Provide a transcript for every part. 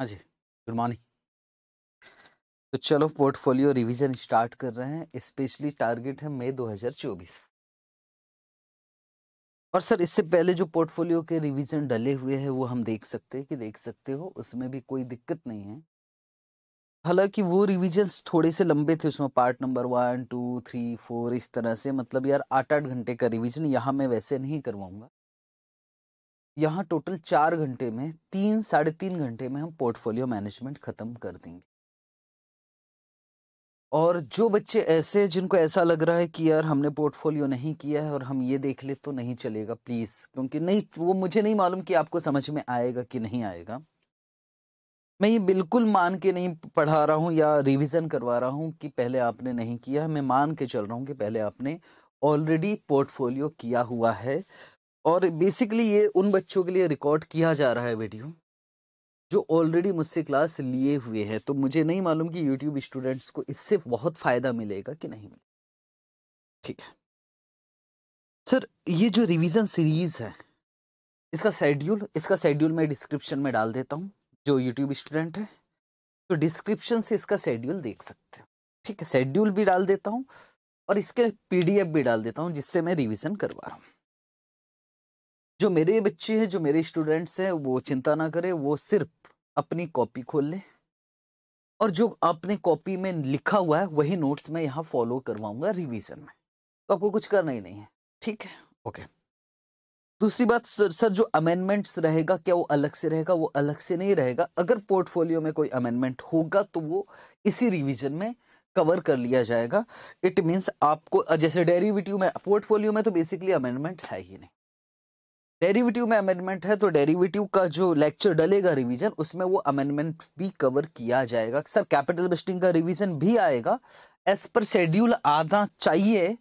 हाँ जी good morning तो चलो पोर्टफोलियो रिवीजन स्टार्ट कर रहे हैं स्पेशली टारगेट है मई 2024 और सर इससे पहले जो पोर्टफोलियो के रिवीजन डले हुए हैं वो हम देख सकते हैं कि देख सकते हो उसमें भी कोई दिक्कत नहीं है हालांकि वो रिविजन थोड़े से लंबे थे उसमें part number one two three four इस तरह से मतलब यार आठ आठ घंटे का रिविजन यहाँ मैं वैसे नहीं करवाऊंगा यहाँ टोटल चार घंटे में तीन साढ़े तीन घंटे में हम पोर्टफोलियो मैनेजमेंट ख़त्म कर देंगे और जो बच्चे ऐसे जिनको ऐसा लग रहा है कि यार हमने पोर्टफोलियो नहीं किया है और हम ये देख ले तो नहीं चलेगा प्लीज़ क्योंकि नहीं वो मुझे नहीं मालूम कि आपको समझ में आएगा कि नहीं आएगा मैं ये बिल्कुल मान के नहीं पढ़ा रहा हूँ या रिविजन करवा रहा हूँ कि पहले आपने नहीं किया मैं मान के चल रहा हूँ कि पहले आपने ऑलरेडी पोर्टफोलियो किया हुआ है और बेसिकली ये उन बच्चों के लिए रिकॉर्ड किया जा रहा है वीडियो जो ऑलरेडी मुझसे क्लास लिए हुए हैं तो मुझे नहीं मालूम कि यूट्यूब स्टूडेंट्स को इससे बहुत फ़ायदा मिलेगा कि नहीं मिलेगा ठीक है सर ये जो रिवीजन सीरीज़ है इसका शेड्यूल इसका शेड्यूल मैं डिस्क्रिप्शन में डाल देता हूँ जो यूट्यूब स्टूडेंट है तो डिस्क्रिप्शन से इसका शेड्यूल देख सकते हो ठीक है शेड्यूल भी डाल देता हूँ और इसके पी भी डाल देता हूँ जिससे मैं रिविज़न करवा रहा हूँ जो मेरे बच्चे हैं जो मेरे स्टूडेंट्स हैं वो चिंता ना करें वो सिर्फ अपनी कॉपी खोल लें और जो आपने कॉपी में लिखा हुआ है वही नोट्स मैं यहाँ फॉलो करवाऊंगा रिवीजन में तो आपको कुछ करना ही नहीं है ठीक है ओके दूसरी बात सर सर जो अमेंडमेंट्स रहेगा क्या वो अलग से रहेगा वो अलग से नहीं रहेगा अगर पोर्टफोलियो में कोई अमेंडमेंट होगा तो वो इसी रिवीजन में कवर कर लिया जाएगा इट मीन्स आपको जैसे डेरिवेटिव में पोर्टफोलियो में तो बेसिकली अमेंडमेंट है ही नहीं डेरिवेटिव में अमेंडमेंट है तो डेरिवेटिव का जो लेक्चर डलेगा रिवीजन उसमें वो अमेंडमेंट भी कवर किया जाएगा सर कैपिटल बिस्टिंग का रिवीजन भी आएगा एज पर शेड्यूल आना चाहिए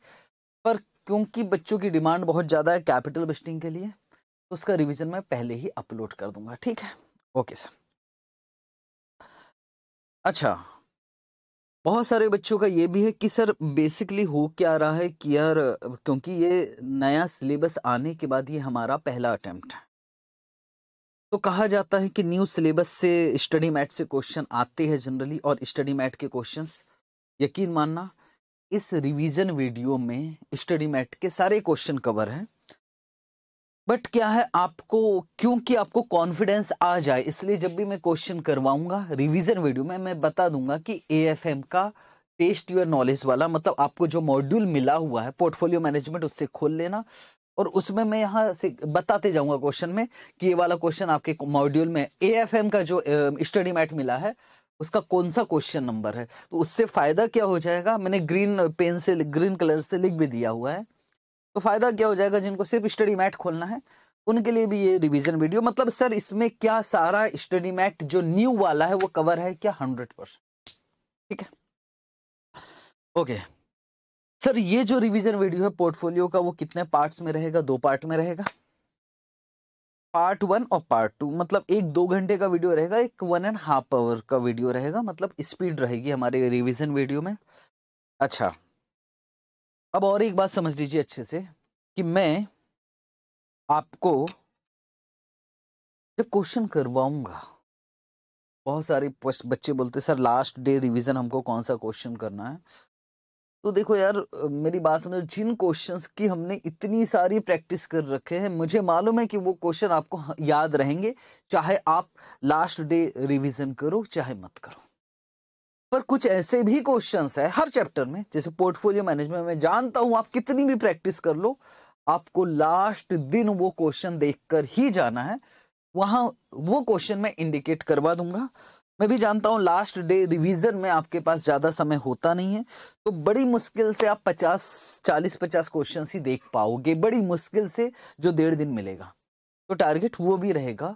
पर क्योंकि बच्चों की डिमांड बहुत ज़्यादा है कैपिटल बिस्टिंग के लिए तो उसका रिविजन मैं पहले ही अपलोड कर दूंगा ठीक है ओके सर अच्छा बहुत सारे बच्चों का ये भी है कि सर बेसिकली हो क्या रहा है कि यार क्योंकि ये नया सिलेबस आने के बाद ये हमारा पहला अटेम्प्ट है तो कहा जाता है कि न्यू सिलेबस से स्टडी मैट से क्वेश्चन आते हैं जनरली और स्टडी मैट के क्वेश्चंस यकीन मानना इस रिवीजन वीडियो में स्टडी मैट के सारे क्वेश्चन कवर हैं बट क्या है आपको क्योंकि आपको कॉन्फिडेंस आ जाए इसलिए जब भी मैं क्वेश्चन करवाऊंगा रिवीजन वीडियो में मैं बता दूंगा कि ए का टेस्ट योर नॉलेज वाला मतलब आपको जो मॉड्यूल मिला हुआ है पोर्टफोलियो मैनेजमेंट उससे खोल लेना और उसमें मैं यहाँ से बताते जाऊंगा क्वेश्चन में कि ये वाला क्वेश्चन आपके मॉड्यूल में ए का जो स्टडी मैट मिला है उसका कौन सा क्वेश्चन नंबर है तो उससे फायदा क्या हो जाएगा मैंने ग्रीन पेन से ग्रीन कलर से लिख भी दिया हुआ है तो फ़ायदा क्या हो जाएगा जिनको सिर्फ स्टडी मैट खोलना है उनके लिए भी ये रिवीजन वीडियो मतलब सर इसमें क्या सारा स्टडी मैट जो न्यू वाला है वो कवर है क्या हंड्रेड परसेंट ठीक है ओके सर ये जो रिवीजन वीडियो है पोर्टफोलियो का वो कितने पार्ट्स में रहेगा दो पार्ट में रहेगा पार्ट वन और पार्ट टू मतलब एक दो घंटे का वीडियो रहेगा एक वन एंड हाफ आवर का वीडियो रहेगा मतलब स्पीड रहेगी हमारे रिवीजन वीडियो में अच्छा अब और एक बात समझ लीजिए अच्छे से कि मैं आपको जब क्वेश्चन करवाऊंगा बहुत सारे बच्चे बोलते सर लास्ट डे रिवीजन हमको कौन सा क्वेश्चन करना है तो देखो यार मेरी बात समझो जिन क्वेश्चंस की हमने इतनी सारी प्रैक्टिस कर रखे हैं मुझे मालूम है कि वो क्वेश्चन आपको याद रहेंगे चाहे आप लास्ट डे रिवीजन करो चाहे मत करो पर कुछ ऐसे भी क्वेश्चन है हर चैप्टर में जैसे पोर्टफोलियो मैनेजमेंट में जानता हूं आप कितनी भी प्रैक्टिस कर लो आपको लास्ट दिन वो क्वेश्चन देखकर ही जाना है वहां वो क्वेश्चन मैं इंडिकेट करवा दूंगा मैं भी जानता हूं लास्ट डे रिवीजन में आपके पास ज़्यादा समय होता नहीं है तो बड़ी मुश्किल से आप 50 40 50 क्वेश्चन ही देख पाओगे बड़ी मुश्किल से जो डेढ़ दिन मिलेगा तो टारगेट वो भी रहेगा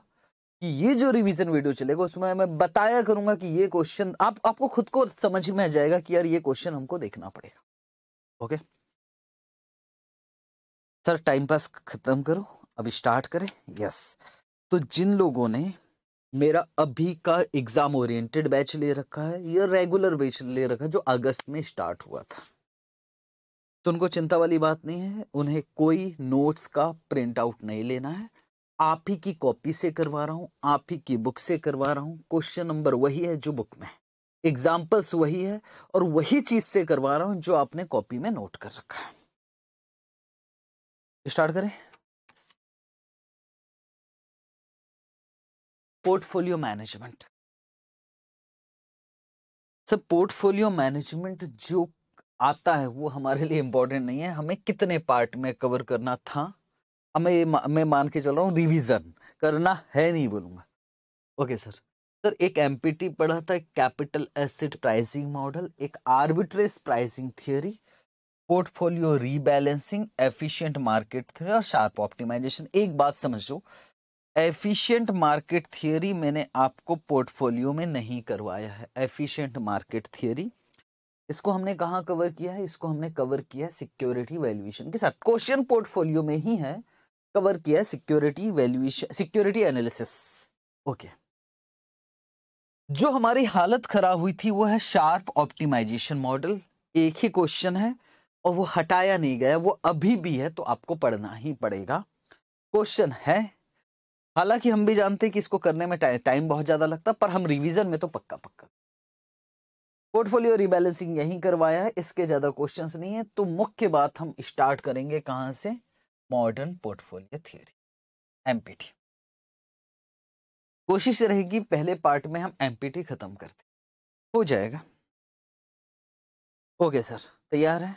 कि ये जो रिवीजन वीडियो चलेगा उसमें मैं बताया करूंगा कि ये क्वेश्चन आप आपको खुद को समझ में आ जाएगा कि यार ये क्वेश्चन हमको देखना पड़ेगा ओके सर टाइम पास खत्म करो अब स्टार्ट करें यस तो जिन लोगों ने मेरा अभी का एग्जाम ओरिएंटेड बैच ले रखा है या रेगुलर बैच ले रखा जो अगस्त में स्टार्ट हुआ था तो उनको चिंता वाली बात नहीं है उन्हें कोई नोट्स का प्रिंट आउट नहीं लेना है आप ही की कॉपी से करवा रहा हूं आप ही की बुक से करवा रहा हूं क्वेश्चन नंबर वही है जो बुक में है एग्जाम्पल्स वही है और वही चीज से करवा रहा हूं जो आपने कॉपी में नोट कर रखा है स्टार्ट करें portfolio management sir portfolio management जो आता है वो हमारे लिए इंपॉर्टेंट नहीं है हमें कितने पार्ट में कवर करना था अब मैं मैं मान के चल रहा हूँ रिविज़न करना है नहीं बोलूंगा ओके सर सर एक एम पढ़ा था एक कैपिटल एसेट प्राइसिंग मॉडल एक arbitrage pricing theory portfolio rebalancing efficient market theory और शार्प ऑप्टिमाइजेशन एक बात समझ लो एफिशिएंट मार्केट थियोरी मैंने आपको पोर्टफोलियो में नहीं करवाया है एफिशिएंट मार्केट थियोरी इसको हमने कहाँ कवर किया है इसको हमने कवर किया है सिक्योरिटी वैल्यूएशन के साथ क्वेश्चन पोर्टफोलियो में ही है कवर किया security valuation security analysis okay जो हमारी हालत खराब हुई थी वो है शार्प ऑप्टिमाइजेशन मॉडल एक ही क्वेश्चन है और वो हटाया नहीं गया वो अभी भी है तो आपको पढ़ना ही पड़ेगा क्वेश्चन है हालांकि हम भी जानते हैं कि इसको करने में टाइम टाइम बहुत ज्यादा लगता पर हम रिवीजन में तो पक्का पक्का पोर्टफोलियो रिबैलेंसिंग यहीं करवाया है इसके ज्यादा क्वेश्चंस नहीं है तो मुख्य बात हम स्टार्ट करेंगे कहां से मॉडर्न पोर्टफोलियो थियोरी एमपीटी कोशिश रहेगी पहले पार्ट में हम एमपीटी खत्म करते हो जाएगा ओके सर तैयार है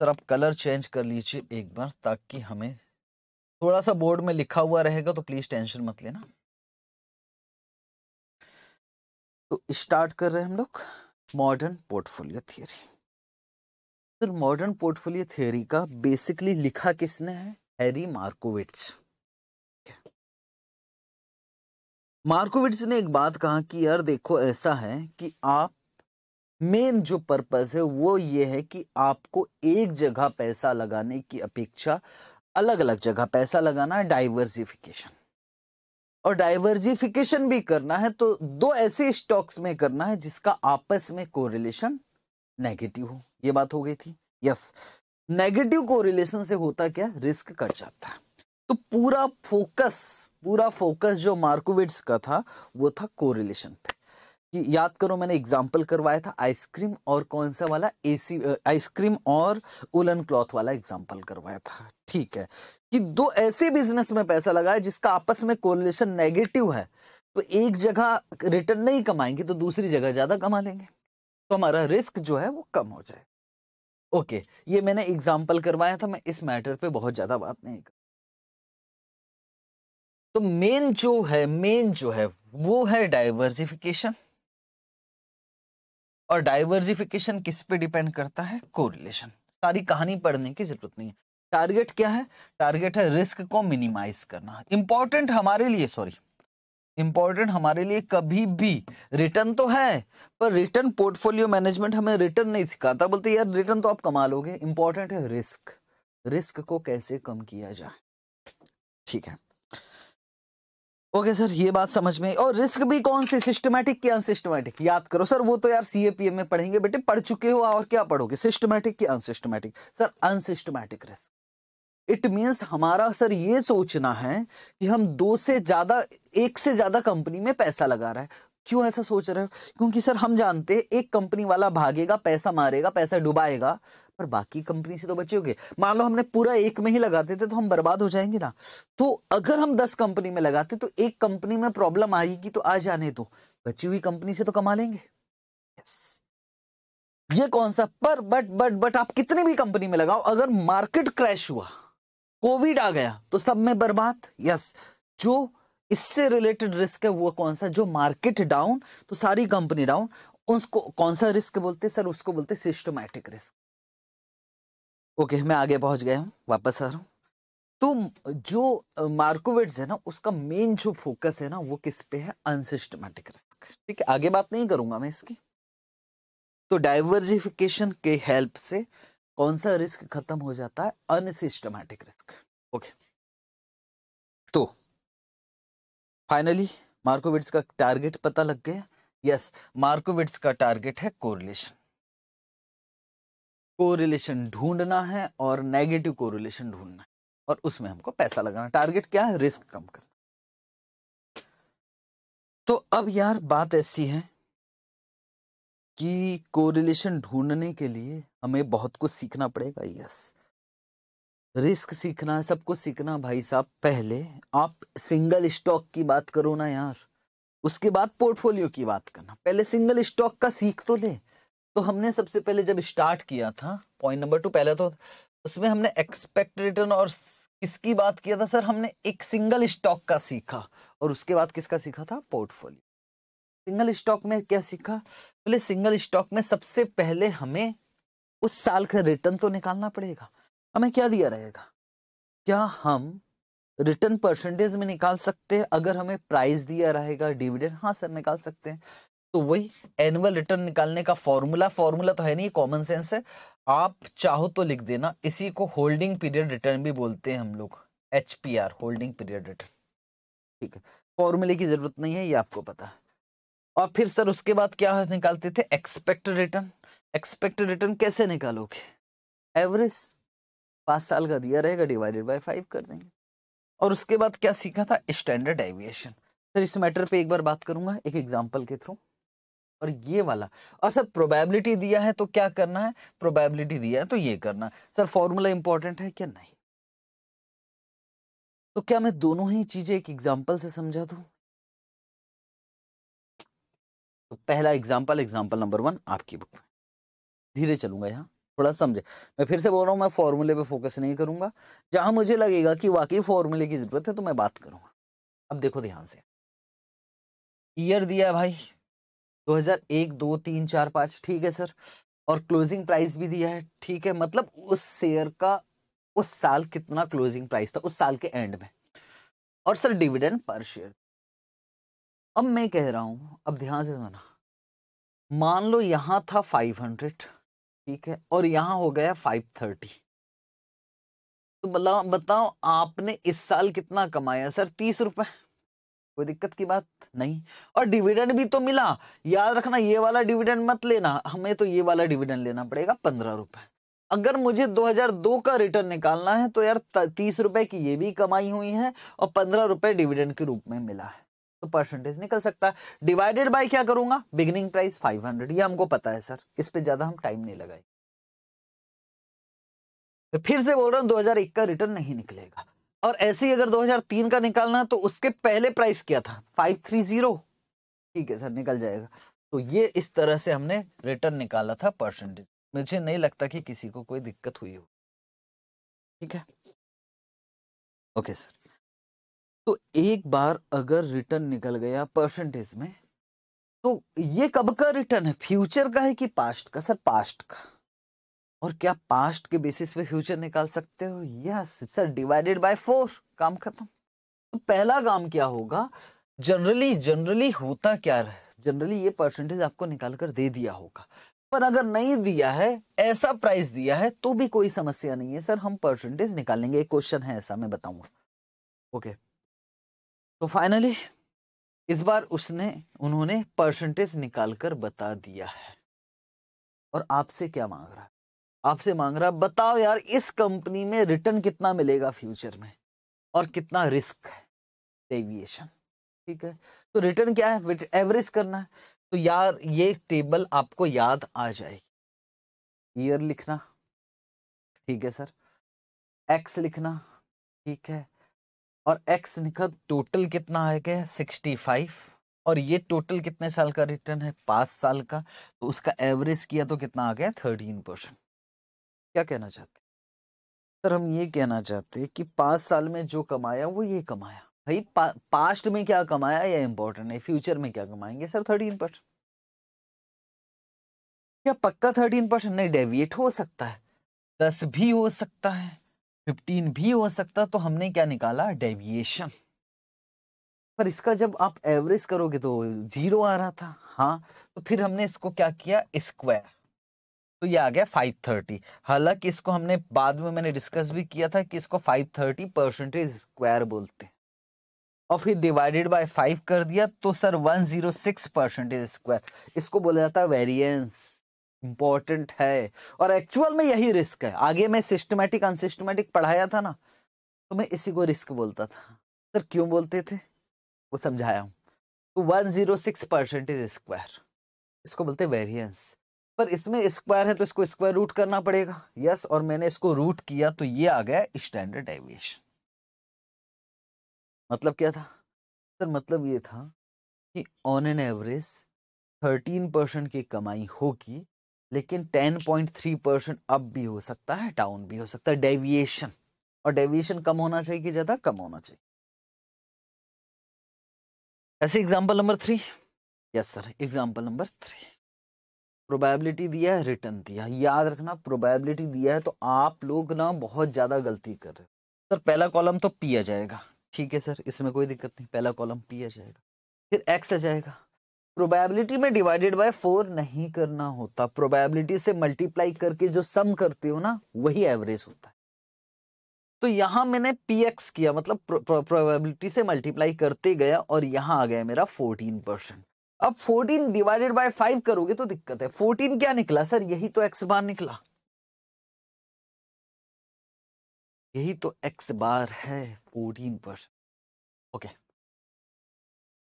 सर आप कलर चेंज कर लीजिए एक बार ताकि हमें थोड़ा सा बोर्ड में लिखा हुआ रहेगा तो प्लीज टेंशन मत लेना तो स्टार्ट कर रहे हैं हम लोग मॉडर्न पोर्टफोलियो थियरी फिर मॉडर्न पोर्टफोलियो थ्योरी का बेसिकली लिखा किसने है हैरी मार्कोविट्स मार्कोविट्स ने एक बात कहा कि यार देखो ऐसा है कि आप मेन जो पर्पस है वो ये है कि आपको एक जगह पैसा लगाने की अपेक्षा अलग अलग जगह पैसा लगाना है डाइवर्सिफिकेशन और डाइवर्सिफिकेशन भी करना है तो दो ऐसे स्टॉक्स में करना है जिसका आपस में कोरिलेशन नेगेटिव हो ये बात हो गई थी यस नेगेटिव कोरिलेशन से होता क्या रिस्क कट जाता है तो पूरा फोकस पूरा फोकस जो मार्कोविट्स का था वो था कोरिलेशन पे कि याद करो मैंने एग्जाम्पल करवाया था आइसक्रीम और कौन सा वाला एसी आइसक्रीम uh, और उलन क्लॉथ वाला एग्जाम्पल करवाया था ठीक है कि दो ऐसे बिजनेस में पैसा लगा है जिसका आपस में कोरिलेशन नेगेटिव है तो एक जगह रिटर्न नहीं कमाएंगे तो दूसरी जगह ज़्यादा कमा लेंगे तो हमारा रिस्क जो है वो कम हो जाए ओके ये मैंने एग्जाम्पल करवाया था मैं इस मैटर पे बहुत ज़्यादा बात नहीं कर तो मेन जो है मेन जो है वो है डाइवर्सिफिकेशन और डाइवर्सिफिकेशन किस पे डिपेंड करता है कोरिलेशन सारी कहानी पढ़ने की जरूरत नहीं है टारगेट क्या है टारगेट है रिस्क को मिनिमाइज करना इंपॉर्टेंट हमारे लिए सॉरी इंपॉर्टेंट हमारे लिए कभी भी रिटर्न तो है पर रिटर्न पोर्टफोलियो मैनेजमेंट हमें रिटर्न नहीं सिखाता बोलते यार रिटर्न तो आप कमा लोगे इंपॉर्टेंट है रिस्क रिस्क को कैसे कम किया जाए ठीक है ओके सर ये बात समझ में और रिस्क भी कौन सी सिस्टमैटिक की अनसिस्टमैटिक याद करो सर वो तो यार सीएपीएम में पढ़ेंगे बेटे पढ़ चुके हो और क्या पढ़ोगे सिस्टमैटिक की unsystematic sir unsystematic risk it means हमारा सर ये सोचना है कि हम दो से ज़्यादा एक से ज़्यादा कंपनी में पैसा लगा रहा है क्यों ऐसा सोच रहे हो क्योंकि सर हम जानते हैं एक कंपनी वाला भागेगा पैसा मारेगा पैसा डुबाएगा पर बाकी कंपनी से तो बचोगे मान लो हमने पूरा एक में ही लगाते थे तो हम बर्बाद हो जाएंगे ना तो अगर हम दस कंपनी में लगाते तो एक कंपनी में प्रॉब्लम आएगी तो आ जाने दो बची हुई कंपनी से तो कमा लेंगे yes. ये कौन सा पर बट बट बट आप कितनी भी कंपनी में लगाओ अगर मार्केट क्रैश हुआ कोविड आ गया तो सब में बर्बाद यस जो इससे रिलेटेड रिस्क है वो कौन सा जो मार्केट डाउन तो सारी कंपनी डाउन उसको कौन सा रिस्क बोलते सर उसको बोलते सिस्टमैटिक रिस्क ओके मैं आगे पहुंच गया हूँ वापस आ रहा हूँ तो जो मार्कोविट्स है ना उसका मेन जो फोकस है ना वो किस पे है अनसिस्टमैटिक रिस्क ठीक है आगे बात नहीं करूंगा मैं इसकी तो डाइवर्जिफिकेशन के हेल्प से कौन सा रिस्क खत्म हो जाता है अनसिस्टमैटिक रिस्क ओके तो फाइनली मार्कोविट्स का टारगेट पता लग गया यस मार्कोविट्स का टारगेट है कोरिलेशन कोरिलेशन ढूंढना है और नेगेटिव कोरिलेशन ढूंढना है और उसमें हमको पैसा लगाना टारगेट क्या है रिस्क कम करना तो अब यार बात ऐसी है कि कोरिलेशन ढूंढने के लिए हमें बहुत कुछ सीखना पड़ेगा यस रिस्क सीखना है सब कुछ सीखना भाई साहब पहले आप सिंगल स्टॉक की बात करो ना यार उसके बाद पोर्टफोलियो की बात करना पहले सिंगल स्टॉक का सीख तो ले तो हमने सबसे पहले जब स्टार्ट किया था पॉइंट नंबर टू पहले तो उसमें हमने एक्सपेक्ट रिटर्न और किसकी बात किया था सर हमने एक सिंगल स्टॉक का सीखा और उसके बाद किसका सीखा था पोर्टफोलियो सिंगल स्टॉक में क्या सीखा बोले सिंगल स्टॉक में सबसे पहले हमें उस साल का रिटर्न तो निकालना पड़ेगा हमें क्या दिया रहेगा क्या हम रिटर्न परसेंटेज में निकाल सकते हैं अगर हमें प्राइस दिया रहेगा डिविडेंड हाँ सर निकाल सकते हैं तो वही एनुअल रिटर्न निकालने का फॉर्मूला फॉर्मूला तो है नहीं कॉमन सेंस है आप चाहो तो लिख देना इसी को होल्डिंग पीरियड रिटर्न भी बोलते हैं हम लोग एच होल्डिंग पीरियड रिटर्न ठीक है फॉर्मूले की जरूरत नहीं है ये आपको पता है और फिर सर उसके बाद क्या निकालते थे एक्सपेक्टेड रिटर्न एक्सपेक्टेड रिटर्न कैसे निकालोगे एवरेज पाँच साल का दिया रहेगा डिवाइडेड बाय फाइव कर देंगे और उसके बाद क्या सीखा था स्टैंडर्ड एविएशन सर इस मैटर पे एक बार बात करूंगा एक एग्जाम्पल के थ्रू और ये वाला और सर प्रोबेबिलिटी दिया है तो क्या करना है प्रोबेबिलिटी दिया है तो ये करना है सर फॉर्मूला इंपॉर्टेंट है क्या नहीं तो क्या मैं दोनों ही चीजें एक एग्जाम्पल से समझा दू तो पहला एग्जाम्पल एग्जाम्पल नंबर वन आपकी बुक में धीरे चलूंगा यहाँ थोड़ा समझे मैं फिर से बोल रहा हूँ मैं फॉर्मूले पे फोकस नहीं करूंगा जहां मुझे लगेगा कि वाकई फॉर्मूले की ज़रूरत है तो मैं बात करूंगा अब देखो ध्यान से ईयर दिया है भाई 2001 दो तीन चार पाँच ठीक है सर और क्लोजिंग प्राइस भी दिया है ठीक है मतलब उस शेयर का उस साल कितना क्लोजिंग प्राइस था उस साल के एंड में और सर डिविडेंड पर शेयर अब मैं कह रहा हूं अब ध्यान से सुना मान लो यहाँ था 500 ठीक है और यहाँ हो गया 530 तो बताओ आपने इस साल कितना कमाया सर तीस रुपए कोई दिक्कत की बात नहीं और डिविडेंड भी तो मिला याद रखना ये वाला डिविडेंड मत लेना हमें तो ये वाला डिविडेंड लेना पड़ेगा पंद्रह रुपए अगर मुझे 2002 का रिटर्न निकालना है तो यार तीस रुपए की ये भी कमाई हुई है और पंद्रह रुपए डिविडेंड के रूप में मिला है परसेंटेज निकल सकता है डिवाइडेड बाय क्या करूंगा बिगनिंग प्राइस 500 ये हमको पता है सर इस पे ज्यादा हम टाइम नहीं लगाएंगे तो फिर से बोल रहा हूं 2001 का रिटर्न नहीं निकलेगा और ऐसे ही अगर 2003 का निकालना तो उसके पहले प्राइस क्या था 530 ठीक है सर निकल जाएगा तो ये इस तरह से हमने रिटर्न निकाला था परसेंटेज मुझे नहीं लगता कि किसी को कोई दिक्कत हुई हो ठीक है ओके सर तो एक बार अगर रिटर्न निकल गया परसेंटेज में तो ये कब का रिटर्न है फ्यूचर का है कि पास्ट का सर पास्ट का और क्या पास्ट के बेसिस पे फ्यूचर निकाल सकते हो yes sir divided by four काम खत्म तो पहला काम क्या होगा जनरली जनरली होता क्या है जनरली ये परसेंटेज आपको निकाल कर दे दिया होगा पर अगर नहीं दिया है ऐसा प्राइस दिया है तो भी कोई समस्या नहीं है सर हम परसेंटेज निकालेंगे एक क्वेश्चन है ऐसा मैं बताऊंगा ओके okay. तो फाइनली इस बार उसने उन्होंने परसेंटेज निकाल कर बता दिया है और आपसे क्या मांग रहा है आपसे मांग रहा बताओ यार इस कंपनी में रिटर्न कितना मिलेगा फ्यूचर में और कितना रिस्क है डेविएशन ठीक है तो रिटर्न क्या है एवरेज करना है तो यार ये टेबल आपको याद आ जाएगी ईयर लिखना ठीक है सर एक्स लिखना ठीक है और एक्स निकल टोटल कितना आ गया सिक्सटी फाइव और ये टोटल कितने साल का रिटर्न है पाँच साल का तो उसका एवरेज किया तो कितना आ गया थर्टीन परसेंट क्या कहना चाहते सर हम ये कहना चाहते कि पाँच साल में जो कमाया वो ये कमाया भाई पा, पास्ट में क्या कमाया ये इंपॉर्टेंट है फ्यूचर में क्या कमाएंगे सर थर्टीन परसेंट क्या पक्का थर्टीन परसेंट नहीं डेविएट हो सकता है दस भी हो सकता है 15 भी हो सकता तो हमने क्या निकाला डेविएशन पर इसका जब आप एवरेज करोगे तो जीरो आ रहा था हाँ तो फिर हमने इसको क्या किया स्क्वायर तो ये आ गया 530 हालांकि इसको हमने बाद में मैंने डिस्कस भी किया था कि इसको 530 परसेंटेज स्क्वायर बोलते हैं और फिर डिवाइडेड बाय फाइव कर दिया तो सर 106 परसेंटेज स्क्वायर इसको बोला जाता है वेरियंस इम्पॉर्टेंट है और एक्चुअल में यही रिस्क है आगे मैं सिस्टमेटिक अनसिस्टमेटिक पढ़ाया था ना तो मैं इसी को रिस्क बोलता था सर क्यों बोलते थे वो समझाया हूँ तो one zero six percent is square इसको बोलते वेरियंस पर इसमें स्क्वायर है तो इसको स्क्वायर रूट करना पड़ेगा यस और मैंने इसको रूट किया तो ये आ गया स्टैंडर्ड डेविएशन मतलब क्या था सर मतलब ये था कि on an average thirteen percent की कमाई होगी लेकिन 10.3 परसेंट अप भी हो सकता है डाउन भी हो सकता है डेविएशन और डेविएशन कम होना चाहिए कि ज़्यादा कम होना चाहिए ऐसे example number three yes sir example number three probability दिया है रिटर्न दिया है याद रखना प्रोबेबिलिटी दिया है तो आप लोग ना बहुत ज़्यादा गलती कर रहे हो सर पहला कॉलम तो पिया जाएगा ठीक है सर इसमें कोई दिक्कत नहीं पहला कॉलम पिया जाएगा फिर एक्स आ जाएगा प्रोबेबिलिटी में डिवाइडेड बाय फोर नहीं करना होता प्रोबेबिलिटी से मल्टीप्लाई करके जो सम करते हो ना वही एवरेज होता है तो यहां मैंने पी एक्स किया मतलब प्रोबेबिलिटी से मल्टीप्लाई करते गया और यहां आ गया मेरा फोर्टीन परसेंट अब फोर्टीन डिवाइडेड बाय फाइव करोगे तो दिक्कत है फोर्टीन क्या निकला सर यही तो एक्स बार निकला यही तो एक्स बार है फोर्टीन परसेंट ओके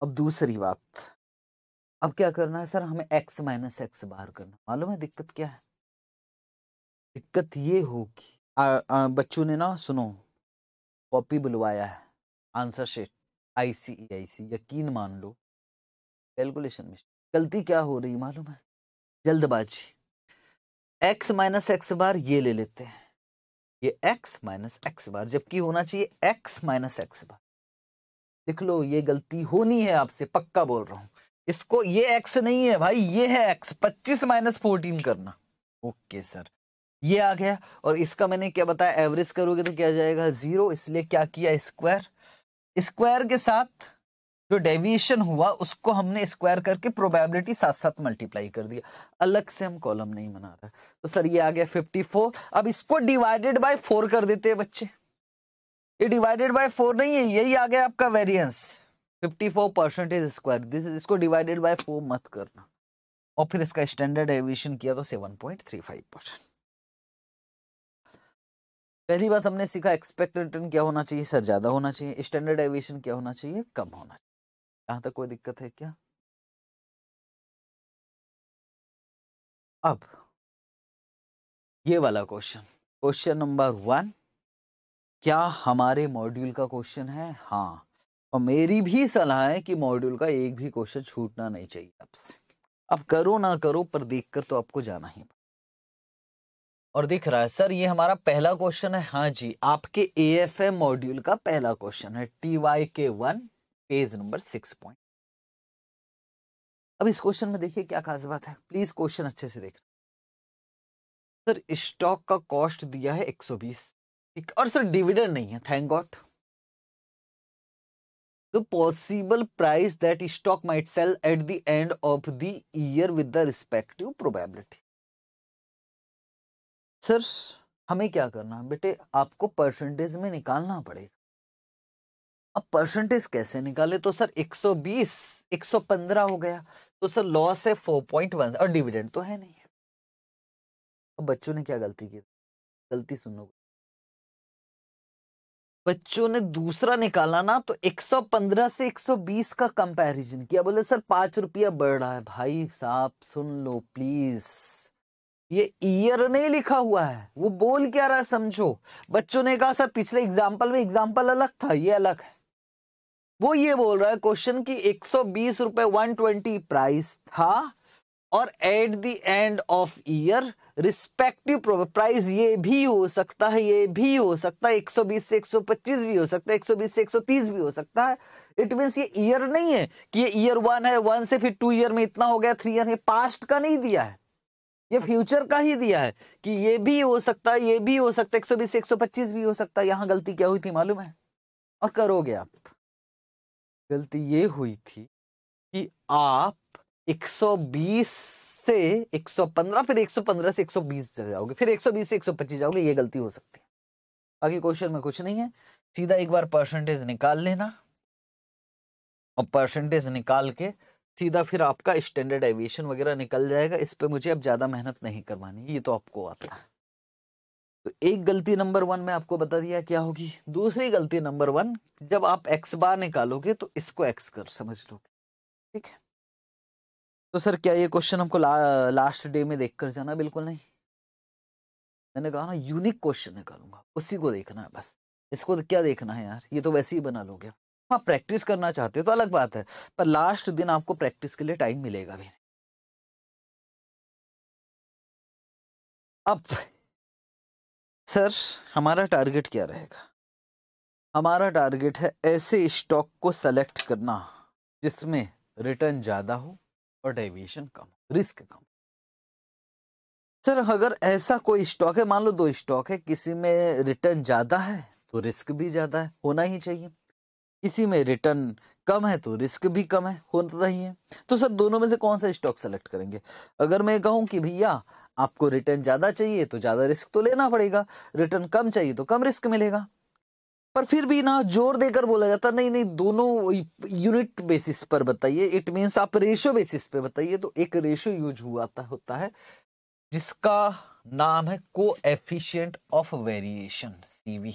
अब दूसरी बात अब क्या करना है सर हमें एक्स माइनस एक्स बाहर करना मालूम है दिक्कत क्या है दिक्कत ये होगी बच्चों ने ना सुनो कॉपी बुलवाया है आंसर शीट आई सी ई आई सी यकीन मान लो कैलकुलेशन में गलती क्या हो रही मालूम है जल्दबाजी एक्स माइनस एक्स बार ये ले लेते हैं ये एक्स माइनस एक्स बार जबकि होना चाहिए एक्स माइनस एक्स बार लिख लो ये गलती होनी है आपसे पक्का बोल रहा हूँ इसको ये एक्स नहीं है भाई ये है एक्स पच्चीस माइनस फोर्टीन करना ओके सर ये आ गया और इसका मैंने क्या बताया एवरेज करोगे तो क्या जाएगा जीरो इसलिए क्या किया स्क्वायर स्क्वायर के साथ जो डेविएशन हुआ उसको हमने स्क्वायर करके प्रोबेबिलिटी साथ साथ मल्टीप्लाई कर दिया अलग से हम कॉलम नहीं बना रहे तो सर ये आ गया फोर अब इसको डिवाइडेड बाय फोर कर देते हैं बच्चे ये डिवाइडेड बाय फोर नहीं है यही आ गया आपका variance fifty four percentage square this इसको डिवाइडेड बाय फोर मत करना और फिर इसका स्टैंडर्ड एविएशन किया तो seven point three five percent पहली बात हमने सीखा एक्सपेक्टेड रिटर्न क्या होना चाहिए सर ज्यादा होना चाहिए स्टैंडर्ड एविएशन क्या होना चाहिए कम होना चाहिए यहां तक कोई दिक्कत है क्या अब ये वाला क्वेश्चन क्वेश्चन नंबर वन क्या हमारे मॉड्यूल का क्वेश्चन है हाँ और मेरी भी सलाह है कि मॉड्यूल का एक भी क्वेश्चन छूटना नहीं चाहिए आपसे अब करो ना करो पर देख कर तो आपको जाना ही और दिख रहा है सर ये हमारा पहला क्वेश्चन है हाँ जी आपके ए एफ एम मॉड्यूल का पहला क्वेश्चन है T Y K one page number six point अब इस क्वेश्चन में देखिए क्या खास बात है प्लीज क्वेश्चन अच्छे से देख सर स्टॉक का कॉस्ट दिया है 120 बीस और सर डिविडेंड नहीं है thank god the possible price that stock might sell at the end of the year with the respective probability sir हमें क्या करना बेटे आपको परसेंटेज में निकालना पड़ेगा अब परसेंटेज कैसे निकाले तो सर 120 115 हो गया तो सर लॉस है फोर पॉइंट वन और डिविडेंड तो है नहीं अब बच्चों ने क्या गलती की गलती सुनोगे बच्चों ने दूसरा निकाला ना तो 115 से 120 का कंपैरिजन किया बोले सर पांच रुपया बढ़ रहा है भाई साहब सुन लो प्लीज ये ईयर नहीं लिखा हुआ है वो बोल क्या रहा है समझो बच्चों ने कहा सर पिछले एग्जाम्पल में एग्जाम्पल अलग था ये अलग है वो ये बोल रहा है क्वेश्चन की बीस रुपए ट्वेंटी प्राइस था और at the end of year respective price ये भी हो सकता है ये भी हो सकता है 120 से 125 भी हो सकता है 120 से 130 भी हो सकता है इट मीन ये ईयर नहीं है कि ये ईयर वन है वन से फिर टू ईयर में इतना हो गया थ्री ईयर में पास्ट का नहीं दिया है ये फ्यूचर का ही दिया है कि ये भी हो सकता है ये भी हो सकता है एक सौ बीस एक सौ पच्चीस भी हो सकता है यहां गलती क्या हुई थी मालूम है और करोगे आप गलती ये हुई थी कि आप 120 से 115 फिर 115 से 120 चले जाओगे फिर 120 से 125 जाओगे ये गलती हो सकती है बाकी क्वेश्चन में कुछ नहीं है सीधा एक बार परसेंटेज निकाल लेना और परसेंटेज निकाल के सीधा फिर आपका स्टैंडर्ड एविएशन वगैरह निकल जाएगा इस पर मुझे अब ज़्यादा मेहनत नहीं करवानी ये तो आपको आता है तो एक गलती नंबर वन में आपको बता दिया क्या होगी दूसरी गलती नंबर वन जब आप एक्स बार निकालोगे तो इसको एक्स कर समझ लोगे ठीक है तो सर क्या ये क्वेश्चन हमको ला, लास्ट डे में देख कर जाना बिल्कुल नहीं मैंने कहा ना यूनिक क्वेश्चन निकालूंगा उसी को देखना है बस इसको तो क्या देखना है यार ये तो वैसे ही बना लोगे हाँ प्रैक्टिस करना चाहते हो तो अलग बात है पर लास्ट दिन आपको प्रैक्टिस के लिए टाइम मिलेगा भी अब सर हमारा टारगेट क्या रहेगा हमारा टारगेट है ऐसे स्टॉक को सेलेक्ट करना जिसमें रिटर्न ज़्यादा हो और डेविएशन कम रिस्क कम सर अगर ऐसा कोई स्टॉक है मान लो दो स्टॉक है किसी में रिटर्न ज्यादा है तो रिस्क भी ज्यादा है होना ही चाहिए किसी में रिटर्न कम है तो रिस्क भी कम है होता ही है तो सर दोनों में से कौन सा स्टॉक सेलेक्ट करेंगे अगर मैं कहूं कि भैया आपको रिटर्न ज्यादा चाहिए तो ज्यादा रिस्क तो लेना पड़ेगा रिटर्न कम चाहिए तो कम रिस्क मिलेगा पर फिर भी ना जोर देकर बोला जाता नहीं नहीं दोनों यूनिट बेसिस पर बताइए इट मीन्स आप रेशो बेसिस पे बताइए तो एक रेशो यूज हुआ था, होता है जिसका नाम है को एफिशियंट ऑफ वेरिएशन सीवी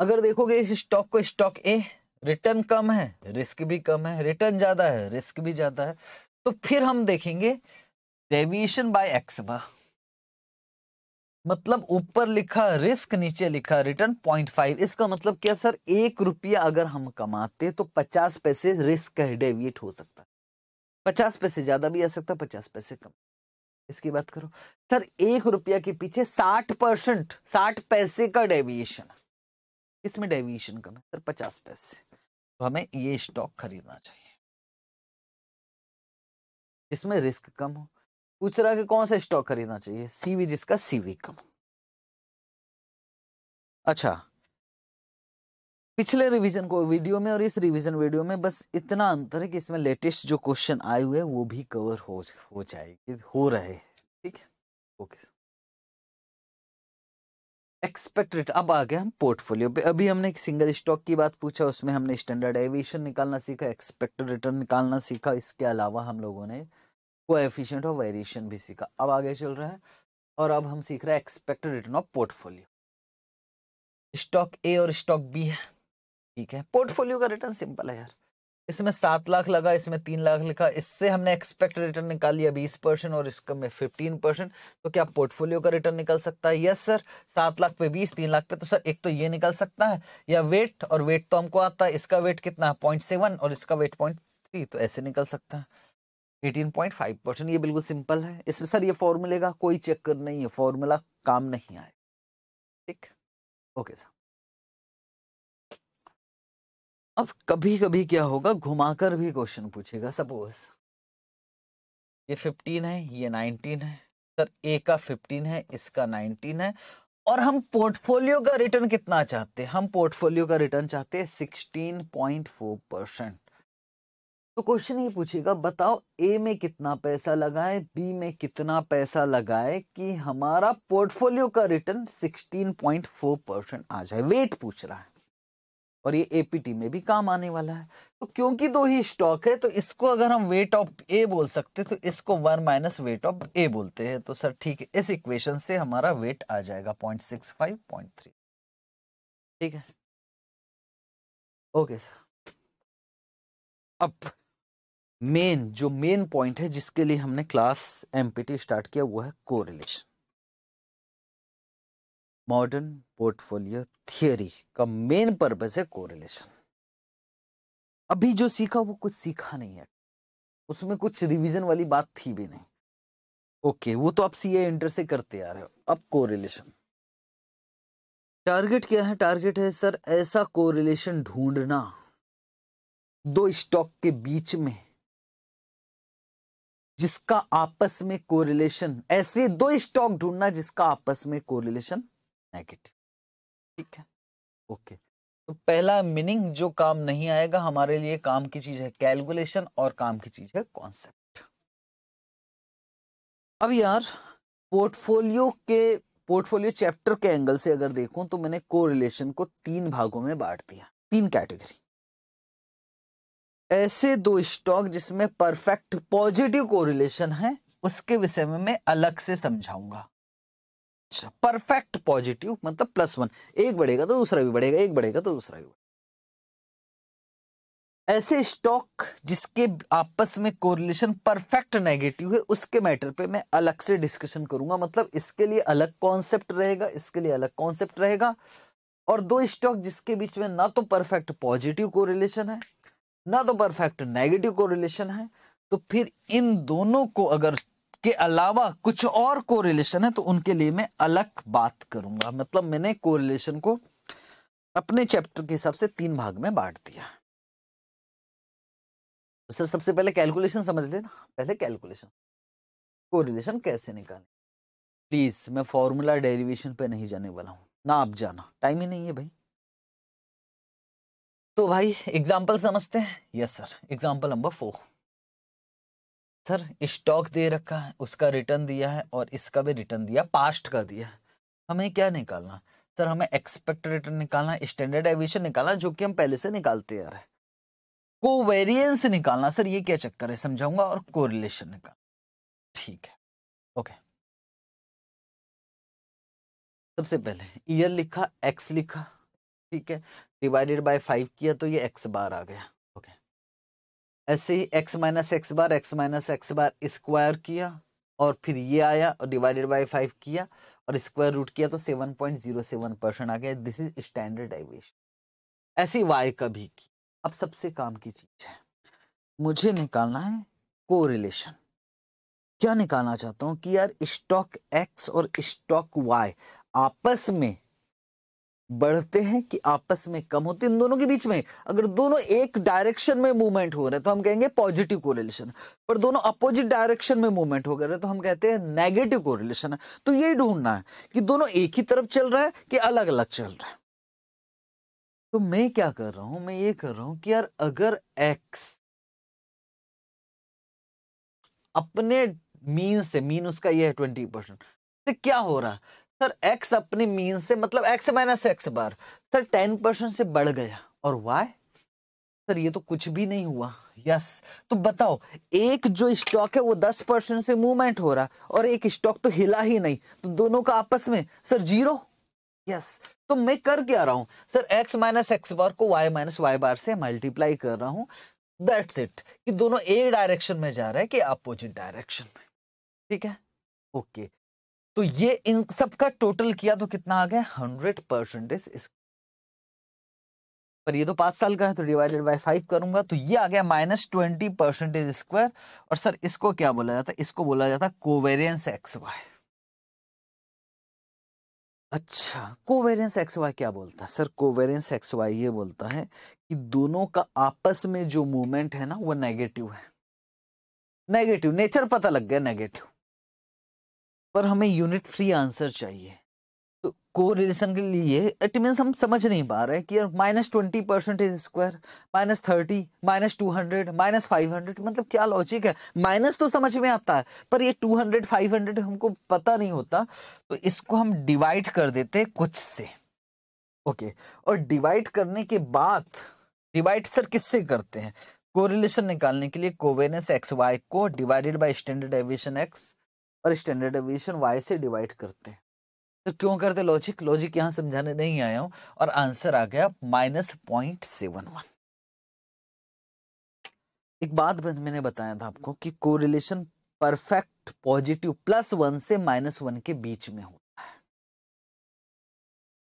अगर देखोगे इस स्टॉक को स्टॉक ए रिटर्न कम है रिस्क भी कम है रिटर्न ज्यादा है रिस्क भी ज्यादा है तो फिर हम देखेंगे डेविएशन बाय एक्सबा मतलब ऊपर लिखा रिस्क नीचे लिखा रिटर्न पॉइंट फाइव इसका मतलब क्या सर एक रुपया अगर हम कमाते तो पचास पैसे रिस्क का डेविएट हो सकता है पचास पैसे ज्यादा भी आ सकता है पचास पैसे कम इसकी बात करो सर एक रुपया के पीछे साठ परसेंट साठ पैसे का डेविएशन इसमें डेविएशन कम है सर पचास पैसे तो हमें ये स्टॉक खरीदना चाहिए जिसमें रिस्क कम हो पूछ रहा कि कौन सा स्टॉक खरीदना चाहिए सीवी जिसका सीवी कम अच्छा पिछले रिवीजन को वीडियो में और इस रिवीजन वीडियो में बस इतना अंतर है कि इसमें लेटेस्ट जो क्वेश्चन आए हुए वो भी कवर हो हो जाएगी हो रहे ठीक है ओके एक्सपेक्टेड अब आ गए हम पोर्टफोलियो पे अभी हमने एक सिंगल स्टॉक की बात पूछा उसमें हमने स्टैंडर्ड एविएशन निकालना सीखा एक्सपेक्टेड रिटर्न निकालना सीखा इसके अलावा हम लोगों ने कोएफिशिएंट ऑफ वेरिएशन भी सीखा अब आगे चल रहा है और अब हम सीख रहे हैं expected return of portfolio stock A और स्टॉक बी है ठीक है पोर्टफोलियो का रिटर्न सिंपल है यार इसमें सात लाख लगा इसमें तीन लाख लिखा इससे हमने एक्सपेक्ट रिटर्न निकाल लिया बीस परसेंट और इसका में फिफ्टीन परसेंट तो क्या पोर्टफोलियो का रिटर्न निकल सकता है यस सर सात लाख पे बीस तीन लाख पे तो सर एक तो ये निकल सकता है या वेट और वेट तो हमको आता है इसका वेट कितना है पॉइंट सेवन और इसका वेट पॉइंट थ्री तो ऐसे निकल सकता है 18.5 परसेंट ये बिल्कुल सिंपल है इसमें सर ये फॉर्मूले का कोई चक्कर नहीं है फॉर्मूला काम नहीं आए ठीक ओके सर अब कभी कभी क्या होगा घुमाकर भी क्वेश्चन पूछेगा सपोज ये 15 है ये 19 है सर ए का 15 है इसका 19 है और हम पोर्टफोलियो का रिटर्न कितना चाहते हैं हम पोर्टफोलियो का रिटर्न चाहते हैं 16.4 परसेंट तो क्वेश्चन ये पूछेगा बताओ ए में कितना पैसा लगाए बी में कितना पैसा लगाए कि हमारा पोर्टफोलियो का रिटर्न 16.4 परसेंट आ जाए वेट पूछ रहा है और ये एपीटी में भी काम आने वाला है तो क्योंकि दो ही स्टॉक है तो इसको अगर हम वेट ऑफ ए बोल सकते तो इसको one minus weight of A बोलते हैं तो सर ठीक है इस इक्वेशन से हमारा वेट आ जाएगा point six five point three ठीक है ओके सर अब मेन जो मेन पॉइंट है जिसके लिए हमने क्लास एमपीटी स्टार्ट किया वो है कोरिलेशन मॉडर्न पोर्टफोलियो थियोरी का मेन पर्पज है कोरिलेशन अभी जो सीखा वो कुछ सीखा नहीं है उसमें कुछ रिवीजन वाली बात थी भी नहीं ओके okay, वो तो आप सीए इंटर से करते आ रहे हो अब कोरिलेशन टारगेट क्या है टारगेट है सर ऐसा कोरिलेशन ढूंढना दो स्टॉक के बीच में जिसका आपस में कोरिलेशन ऐसे दो स्टॉक ढूंढना जिसका आपस में कोरिलेशन नेगेटिव ठीक है ओके तो पहला मीनिंग जो काम नहीं आएगा हमारे लिए काम की चीज है कैलकुलेशन और काम की चीज है कॉन्सेप्ट अब यार पोर्टफोलियो के पोर्टफोलियो चैप्टर के एंगल से अगर देखूं तो मैंने कोरिलेशन को तीन भागों में बांट दिया तीन कैटेगरी ऐसे दो स्टॉक जिसमें परफेक्ट पॉजिटिव कोरिलेशन है उसके विषय में मैं अलग से समझाऊंगा अच्छा, परफेक्ट पॉजिटिव मतलब प्लस वन एक बढ़ेगा तो दूसरा भी बढ़ेगा एक बढ़ेगा तो दूसरा भी बढ़ेगा ऐसे स्टॉक जिसके आपस में कोरिलेशन परफेक्ट नेगेटिव है उसके मैटर पे मैं अलग से डिस्कशन करूंगा मतलब इसके लिए अलग कॉन्सेप्ट रहेगा इसके लिए अलग कॉन्सेप्ट रहेगा और दो स्टॉक जिसके बीच में ना तो परफेक्ट पॉजिटिव कोरिलेशन है ना तो परफेक्ट नेगेटिव कोरिलेशन है तो फिर इन दोनों को अगर के अलावा कुछ और कोरिलेशन है तो उनके लिए मैं अलग बात करूंगा मतलब मैंने कोरिलेशन को अपने चैप्टर के हिसाब से तीन भाग में बांट दिया सर सबसे पहले कैलकुलेशन समझ लेना पहले कैलकुलेशन कोरिलेशन कैसे निकालें प्लीज मैं फॉर्मूला डेरिवेशन पे नहीं जाने वाला हूं ना आप जाना टाइम ही नहीं है भाई तो भाई एग्जाम्पल समझते हैं yes sir example number four sir stock दे रखा है उसका रिटर्न दिया है और इसका भी रिटर्न दिया पास्ट का दिया है हमें क्या निकालना सर हमें एक्सपेक्ट रिटर्न निकालना स्टैंडर्ड एविशन निकालना जो कि हम पहले से निकालते आ रहे को वेरियंस निकालना सर ये क्या चक्कर है समझाऊंगा और कोरिलेशन निकालना ठीक है ओके सबसे पहले ईयर लिखा एक्स लिखा ठीक है डिवाइडेड बाय फाइव किया तो ये एक्स बार आ गया ओके ऐसे ही x minus x bar x minus x bar square किया और फिर ये आया और डिवाइडेड बाय फाइव किया और स्क्वायर रूट किया तो seven point zero seven percent आ गया दिस इज स्टैंडर्ड डाइवेशन ऐसी वाई का भी की अब सबसे काम की चीज है मुझे निकालना है कोरिलेशन क्या निकालना चाहता हूँ कि यार स्टॉक एक्स और स्टॉक वाई आपस में बढ़ते हैं कि आपस में कम होते इन दोनों के बीच में अगर दोनों एक डायरेक्शन में मूवमेंट हो रहे तो हम कहेंगे पॉजिटिव कोरिलेशन पर दोनों अपोजिट डायरेक्शन में मूवमेंट हो गए तो हम कहते हैं नेगेटिव कोरिलेशन तो यही ढूंढना है कि दोनों एक ही तरफ चल रहा है कि अलग अलग चल रहा है तो मैं क्या कर रहा हूं मैं ये कर रहा हूं कि यार अगर एक्स अपने मीन से मीन उसका यह है ट्वेंटी परसेंट तो क्या हो रहा है सर एक्स अपने मीन से मतलब x minus x bar sir ten percent से बढ़ गया और वाई सर ये तो कुछ भी नहीं हुआ यस तो बताओ एक जो स्टॉक है वो दस परसेंट से मूवमेंट हो रहा और एक स्टॉक तो हिला ही नहीं तो दोनों का आपस में सर जीरो यस तो मैं कर क्या रहा हूं sir x minus x bar को वाई माइनस वाई बार से मल्टीप्लाई कर रहा हूं दैट्स इट कि दोनों एक डायरेक्शन में जा रहा है कि अपोजिट डायरेक्शन में ठीक है ओके okay. तो ये इन सबका टोटल किया तो कितना आ गया हंड्रेड परसेंटेज पर ये तो पांच साल का है तो डिवाइडेड बाय फाइव करूंगा तो ये आ गया माइनस ट्वेंटी परसेंटेज स्क्वायर और सर इसको क्या बोला जाता है इसको बोला जाता है कोवेरियंस एक्स वाई अच्छा कोवेरियंस एक्स वाई क्या बोलता है सर कोवेरियंस एक्स वाई ये बोलता है कि दोनों का आपस में जो मूवमेंट है ना वो नेगेटिव है नेगेटिव नेचर पता लग गया नेगेटिव पर हमें यूनिट फ्री आंसर चाहिए तो को रिलेशन के लिए इट मीन्स हम समझ नहीं पा रहे कि यार minus twenty percent is square minus thirty minus two hundred minus five hundred मतलब क्या लॉजिक है माइनस तो समझ में आता है पर ये टू हंड्रेड फाइव हंड्रेड हमको पता नहीं होता तो इसको हम डिवाइड कर देते कुछ से ओके okay. और डिवाइड करने के बाद डिवाइड सर किससे करते हैं कोरिलेशन निकालने के लिए कोवेनस एक्स वाई को divided by standard deviation x और स्टैंडर्ड डेविएशन वाई से डिवाइड करते हैं तो क्यों करते लॉजिक लॉजिक यहां समझाने नहीं आया हूं और आंसर आ गया माइनस पॉइंट सेवन वन एक बात मैंने बताया था आपको कि correlation perfect positive plus one से माइनस वन के बीच में होता है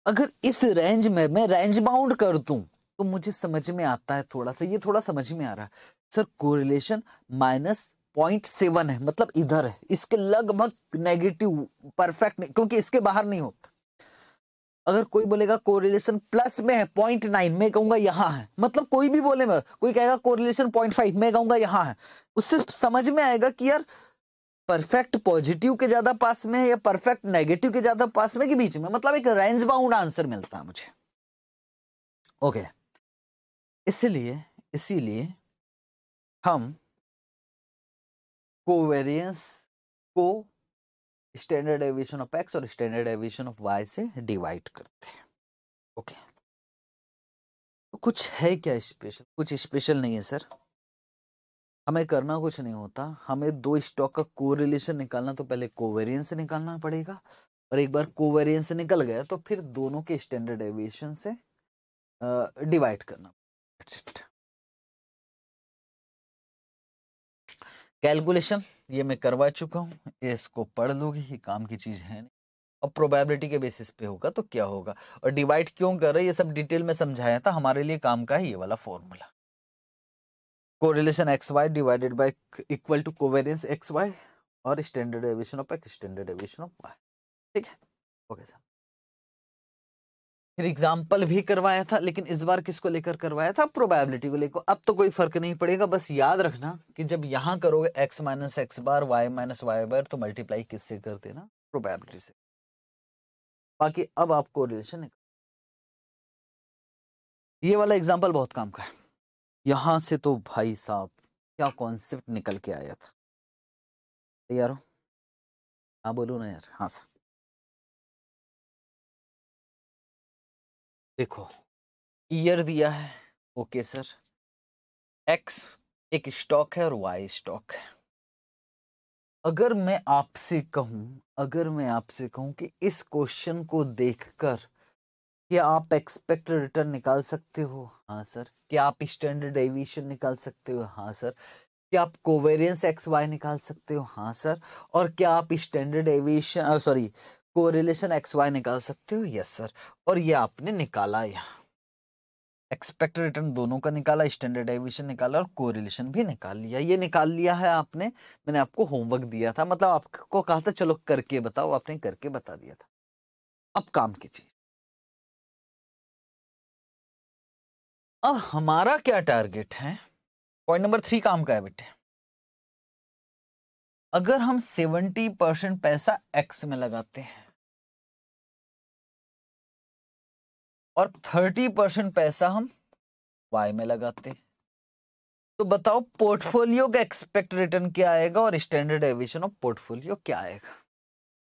अगर इस रेंज में मैं रेंज बाउंड कर दू तो मुझे समझ में आता है थोड़ा सा ये थोड़ा समझ में आ रहा है sir correlation minus point seven है मतलब इधर है इसके लगभग नेगेटिव परफेक्ट नहीं क्योंकि इसके बाहर नहीं होता अगर कोई बोलेगा कोरिलेशन प्लस में है पॉइंट नाइन मैं कहूंगा यहां है मतलब कोई भी बोले मैं कोई कहेगा कोरिलेशन पॉइंट फाइव मैं कहूंगा यहां है उससे समझ में आएगा कि यार परफेक्ट पॉजिटिव के ज्यादा पास में है या परफेक्ट नेगेटिव के ज्यादा पास में के बीच में मतलब एक रेंज बाउंड आंसर मिलता है मुझे ओके okay. इसलिए इसीलिए हम कोवेरियंस को स्टैंडर्ड एविएशन ऑफ एक्स और स्टैंडर्ड एविएशन ऑफ वाई से डिवाइड करते हैं ओके तो कुछ है क्या स्पेशल कुछ स्पेशल नहीं है सर हमें करना कुछ नहीं होता हमें दो स्टॉक का कोरिलेशन निकालना तो पहले कोवेरियंस निकालना पड़ेगा और एक बार कोवेरियंस निकल गया तो फिर दोनों के स्टैंडर्ड एविएशन से डिवाइड uh, करना इट कैलकुलेशन ये मैं करवा चुका हूँ इसको पढ़ लोगे ये काम की चीज़ है नहीं और प्रोबेबिलिटी के बेसिस पे होगा तो क्या होगा और डिवाइड क्यों कर रहे ये सब डिटेल में समझाया था हमारे लिए काम का ये वाला formula correlation x y divided by equal to covariance x y और standard deviation of x standard deviation of y ठीक है ओके सर फिर एग्जाम्पल भी करवाया था लेकिन इस बार किसको लेकर करवाया था प्रोबेबिलिटी को लेकर अब तो कोई फर्क नहीं पड़ेगा बस याद रखना कि जब यहाँ करोगे x minus x bar y minus y bar तो मल्टीप्लाई किससे कर देना प्रोबेबिलिटी से बाकी अब आपको रिलेशन ये वाला एग्जाम्पल बहुत काम का है यहां से तो भाई साहब क्या कॉन्सेप्ट निकल के आया था तैयार हो हाँ बोलो ना यार हाँ सर देखो ईयर दिया है ओके सर एक्स एक स्टॉक है और वाई स्टॉक है अगर मैं आपसे कहूं अगर मैं आपसे कहूं कि इस क्वेश्चन को देखकर क्या आप एक्सपेक्टेड रिटर्न निकाल सकते हो हाँ सर क्या आप स्टैंडर्ड एविएशन निकाल सकते हो हाँ सर क्या आप कोवेरियंस एक्स वाई निकाल सकते हो हाँ सर और क्या आप standard deviation sorry correlation x y निकाल सकते हो यस सर और ये आपने निकाला यहाँ एक्सपेक्टेड रिटर्न दोनों का निकाला स्टैंडर्ड डेविएशन निकाला और कोरिलेशन भी निकाल लिया ये निकाल लिया है आपने मैंने आपको होमवर्क दिया था मतलब आपको कहा था चलो करके बताओ आपने करके बता दिया था अब काम की चीज अब हमारा क्या टारगेट है पॉइंट नंबर थ्री काम का है बेटे अगर हम सेवेंटी परसेंट पैसा एक्स में लगाते हैं और 30 परसेंट पैसा हम वाई में लगाते तो बताओ पोर्टफोलियो का एक्सपेक्ट रिटर्न क्या आएगा और स्टैंडर्ड एविशन ऑफ पोर्टफोलियो क्या आएगा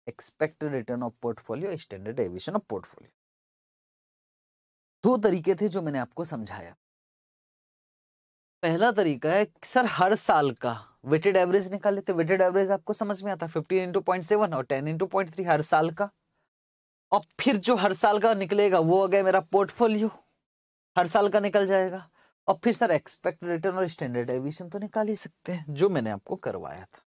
expect return of portfolio standard deviation of portfolio दो तरीके थे जो मैंने आपको समझाया पहला तरीका है सर हर साल का वेटेड एवरेज निकाल लेते वेटेड एवरेज आपको समझ में आता फिफ्टीन इंटू पॉइंट सेवन और टेन इंटू पॉइंट थ्री हर साल का और फिर जो हर साल का निकलेगा वो आ गया मेरा पोर्टफोलियो हर साल का निकल जाएगा और फिर सर एक्सपेक्ट रिटर्न और स्टैंडर्ड एविशन तो निकाल ही सकते हैं जो मैंने आपको करवाया था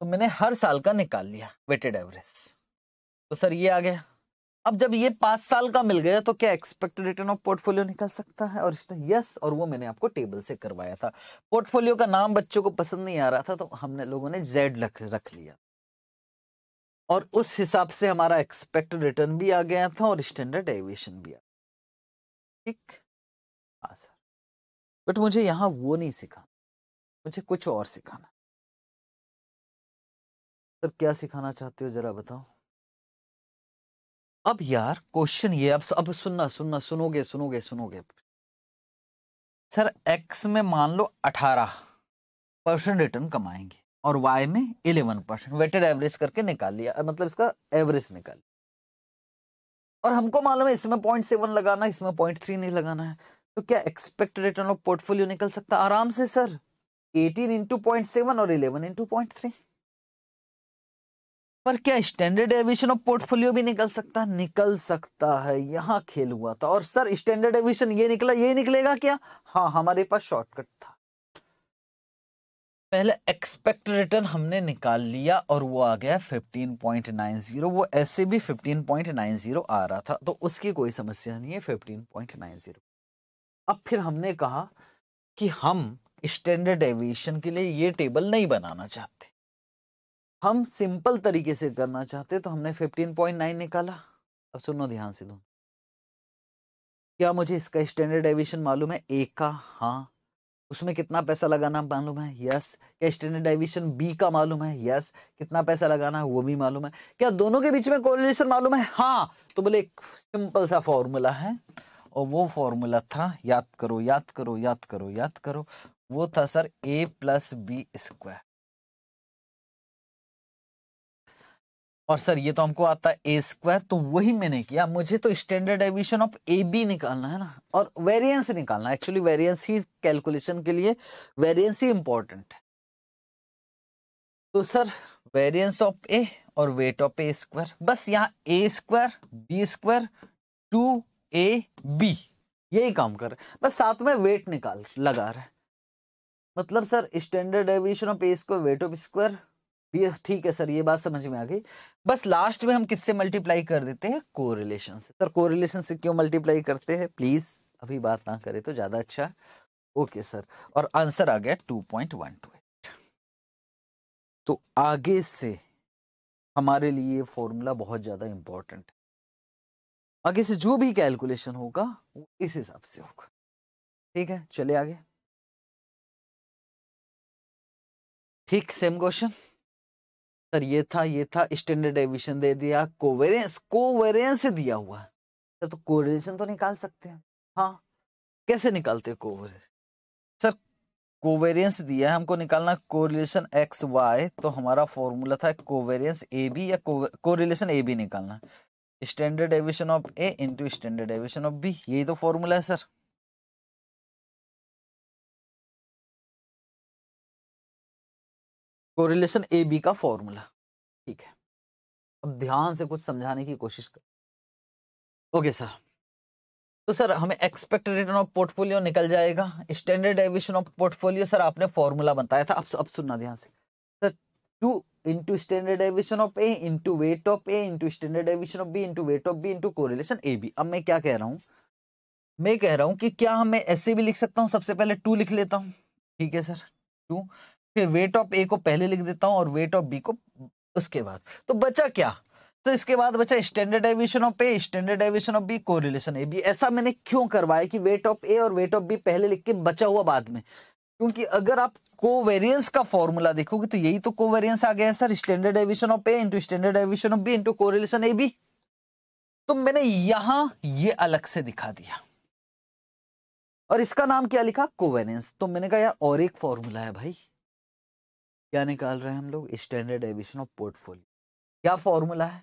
तो मैंने हर साल का निकाल लिया वेटेड एवरेज तो सर ये आ गया अब जब ये पांच साल का मिल गया तो क्या एक्सपेक्ट रिटर्न ऑफ पोर्टफोलियो निकल सकता है और इसने यस तो और वो मैंने आपको टेबल से करवाया था पोर्टफोलियो का नाम बच्चों को पसंद नहीं आ रहा था तो हमने लोगों ने जेड रख लिया और उस हिसाब से हमारा एक्सपेक्टेड रिटर्न भी आ गया था और स्टैंडर्ड एविएशन भी आ गया ठीक हाँ सर बट मुझे यहाँ वो नहीं सिखाना मुझे कुछ और सिखाना सर क्या सिखाना चाहते हो जरा बताओ अब यार क्वेश्चन ये अब अब सुनना सुनना सुनोगे सुनोगे सुनोगे सर एक्स में मान लो अठारह परसेंट रिटर्न कमाएंगे और वाई में इलेवन परसेंट वेटेड एवरेज करके निकाल लिया मतलब इसका एवरेज निकाल और हमको मालूम है इसमें पॉइंट सेवन लगाना है इसमें पॉइंट थ्री नहीं लगाना है तो क्या एक्सपेक्ट रिटर्न ऑफ पोर्टफोलियो निकल सकता आराम से sir eighteen into point seven और इलेवन इंटू पॉइंट थ्री पर क्या स्टैंडर्ड एविशन ऑफ पोर्टफोलियो भी निकल सकता निकल सकता है यहाँ खेल हुआ था और सर स्टैंडर्ड एविशन ये निकला ये निकलेगा क्या हाँ हमारे पास शॉर्टकट था पहले एक्सपेक्ट रिटर्न हमने निकाल लिया और वो आ गया 15.90 वो ऐसे भी 15.90 आ रहा था तो उसकी कोई समस्या नहीं है 15.90 अब फिर हमने कहा कि हम स्टैंडर्ड एविएशन के लिए ये टेबल नहीं बनाना चाहते हम सिंपल तरीके से करना चाहते तो हमने 15.9 निकाला अब सुनो ध्यान से दो क्या मुझे इसका स्टैंडर्ड एविएशन मालूम है एक का हाँ उसमें कितना पैसा लगाना मालूम है यस क्या स्टैंडर्डाइजेशन बी का मालूम है यस कितना पैसा लगाना है वो भी मालूम है क्या दोनों के बीच में कोरिलेशन मालूम है हाँ तो बोले एक सिंपल सा फॉर्मूला है और वो फॉर्मूला था याद करो याद करो याद करो याद करो वो था sir A plus B square और सर ये तो हमको आता है ए स्क्वायर तो वही मैंने किया मुझे तो standard deviation of A B निकालना है ना और वेरिएंस निकालना एक्चुअली वेरिएंस ही कैलकुलेशन के लिए वेरिएंस ही इंपॉर्टेंट है तो सर वेरिएंस ऑफ ए और वेट ऑफ ए स्क्वायर बस यहाँ A square B square two A B यही काम कर रहे बस साथ में वेट निकाल लगा रहा है मतलब sir standard deviation of A square weight of square ये ठीक है सर ये बात समझ में आ गई बस लास्ट में हम किससे मल्टीप्लाई कर देते हैं कोरिलेशन से सर कोरिलेशन से क्यों मल्टीप्लाई करते हैं प्लीज़ अभी बात ना करें तो ज़्यादा अच्छा ओके सर और आंसर आ गया two point one two eight तो आगे से हमारे लिए फॉर्मूला बहुत ज़्यादा इंपॉर्टेंट है आगे से जो भी कैलकुलेशन होगा वो इस हिसाब से होगा ठीक है चले आगे ठीक सेम क्वेश्चन सर ये था ये था स्टैंडर्ड एविशन दे दिया कोवेरियंस कोवेरियंस दिया हुआ है सर तो कोरिलेशन तो निकाल सकते हैं हाँ कैसे निकालते हैं कोवेरियंस सर कोवेरियंस दिया है हमको निकालना कोरिलेशन एक्स वाई तो हमारा फॉर्मूला था कोवेरियंस ए बी या कोरिलेशन ए बी निकालना standard deviation of A into standard deviation of B यही तो फॉर्मूला है सर कोरिलेशन ए बी का फॉर्मूला ठीक है अब ध्यान से कुछ समझाने की कोशिश कर ओके सर तो सर हमें एक्सपेक्टेड रिटर्न ऑफ पोर्टफोलियो निकल जाएगा standard deviation of portfolio sir आपने फॉर्मूला बताया था अब अब सुनना ध्यान से sir two into standard deviation of A into weight of A into standard deviation of B into weight of B into correlation A B अब मैं क्या कह रहा हूँ मैं कह रहा हूँ कि क्या मैं ऐसे भी लिख सकता हूँ सबसे पहले टू लिख लेता हूँ ठीक है सर टू फिर वेट ऑफ ए को पहले लिख देता हूं और वेट ऑफ बी को उसके बाद तो बचा क्या तो इसके बाद बचा standard deviation of A standard deviation of B correlation A B ऐसा मैंने क्यों करवाया कि वेट ऑफ ए और वेट ऑफ बी पहले लिख के बचा हुआ बाद में क्योंकि अगर आप कोवेरियंस का फॉर्मूला देखोगे तो यही तो कोवेरियंस आ गया है sir standard deviation of A into standard deviation of B into correlation A B तो मैंने यहां ये अलग से दिखा दिया और इसका नाम क्या लिखा कोवेरियंस तो मैंने कहा यार और एक फॉर्मूला है भाई क्या निकाल रहे हैं हम लोग स्टैंडर्ड एविशन ऑफ पोर्टफोलियो क्या फॉर्मूला है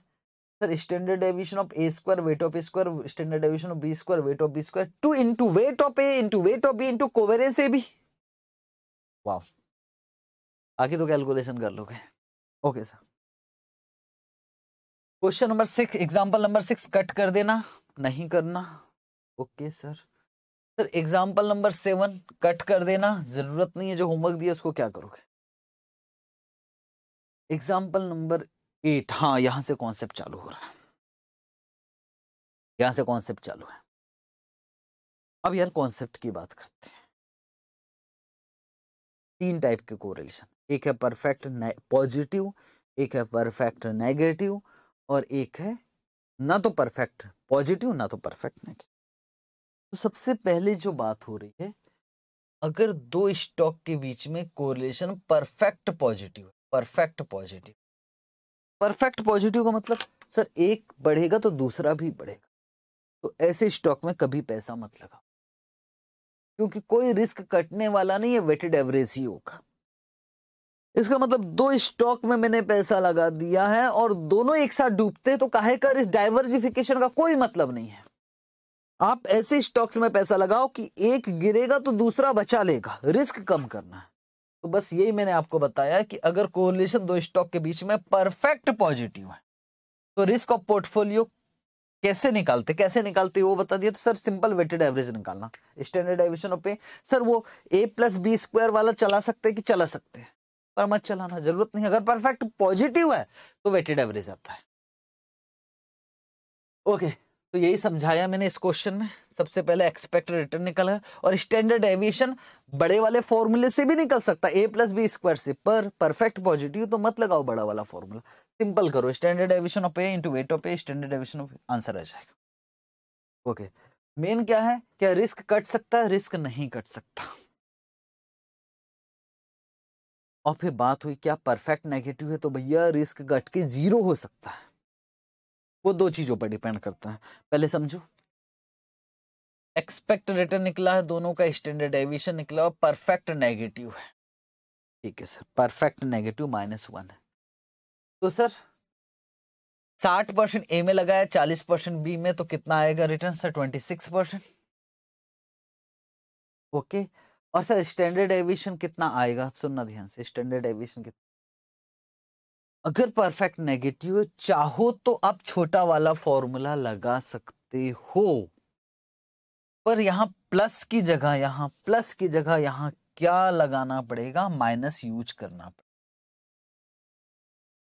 sir standard deviation of A square weight of square standard deviation of B square weight of B square two into weight of A into weight of B into covariance A B वाह आगे तो calculation कर लोगे okay sir question number six example number six cut कर देना नहीं करना okay sir sir example number seven cut कर देना जरूरत नहीं है जो होमवर्क दिया उसको क्या करोगे एग्जाम्पल नंबर एट हाँ यहां से कॉन्सेप्ट चालू हो रहा है यहां से कॉन्सेप्ट चालू है अब यार कॉन्सेप्ट की बात करते हैं तीन टाइप के कोरिलेशन एक है परफेक्ट पॉजिटिव एक है परफेक्ट नेगेटिव और एक है ना तो परफेक्ट पॉजिटिव ना तो परफेक्ट नेगेटिव तो सबसे पहले जो बात हो रही है अगर दो स्टॉक के बीच में कोरिलेशन परफेक्ट पॉजिटिव है परफेक्ट पॉजिटिव परफेक्ट पॉजिटिव का मतलब सर एक बढ़ेगा तो दूसरा भी बढ़ेगा तो ऐसे स्टॉक में कभी पैसा मत लगा क्योंकि कोई रिस्क कटने वाला नहीं है वेटेड एवरेज ही होगा इसका मतलब दो स्टॉक में मैंने पैसा लगा दिया है और दोनों एक साथ डूबते तो काहे कर इस डाइवर्सिफिकेशन का कोई मतलब नहीं है आप ऐसे स्टॉक्स में पैसा लगाओ कि एक गिरेगा तो दूसरा बचा लेगा रिस्क कम करना है तो बस यही मैंने आपको बताया कि अगर कोरिलेशन दो स्टॉक के बीच में परफेक्ट पॉजिटिव है तो रिस्क ऑफ पोर्टफोलियो कैसे निकालते कैसे निकालते वो बता दिया तो सर सिंपल वेटेड एवरेज निकालना स्टैंडर्ड एवरेजन पे सर वो ए प्लस बी स्क्वायर वाला चला सकते हैं कि चला सकते हैं पर मत चलाना जरूरत नहीं अगर परफेक्ट पॉजिटिव है तो वेटेड एवरेज आता है ओके तो यही समझाया मैंने इस क्वेश्चन में सबसे पहले एक्सपेक्टेड रिटर्न निकला और स्टैंडर्ड एविएशन बड़े वाले फॉर्मूले से भी निकल सकता है ए प्लस बी स्क्वायर से पर परफेक्ट पॉजिटिव तो मत लगाओ बड़ा वाला फॉर्मूला सिंपल करो standard deviation of A into weight of A standard deviation of answer आ जाएगा ओके मेन क्या है क्या रिस्क कट सकता है रिस्क नहीं कट सकता और फिर बात हुई क्या परफेक्ट नेगेटिव है तो भैया रिस्क घट के जीरो हो सकता है वो दो चीजों पर डिपेंड करता है पहले समझो एक्सपेक्ट रिटर्न निकला है दोनों का स्टैंडर्ड एविशन निकला और परफेक्ट नेगेटिव है ठीक है sir perfect negative minus one है तो सर साठ परसेंट ए में लगाया चालीस परसेंट बी में तो कितना आएगा return sir twenty six percent okay और सर स्टैंडर्ड एविशन कितना आएगा आप सुनना ध्यान से स्टैंडर्ड एविशन कितना अगर परफेक्ट नेगेटिव चाहो तो आप छोटा वाला फॉर्मूला लगा सकते हो पर यहाँ प्लस की जगह यहाँ प्लस की जगह यहाँ क्या लगाना पड़ेगा माइनस यूज करना पड़ेगा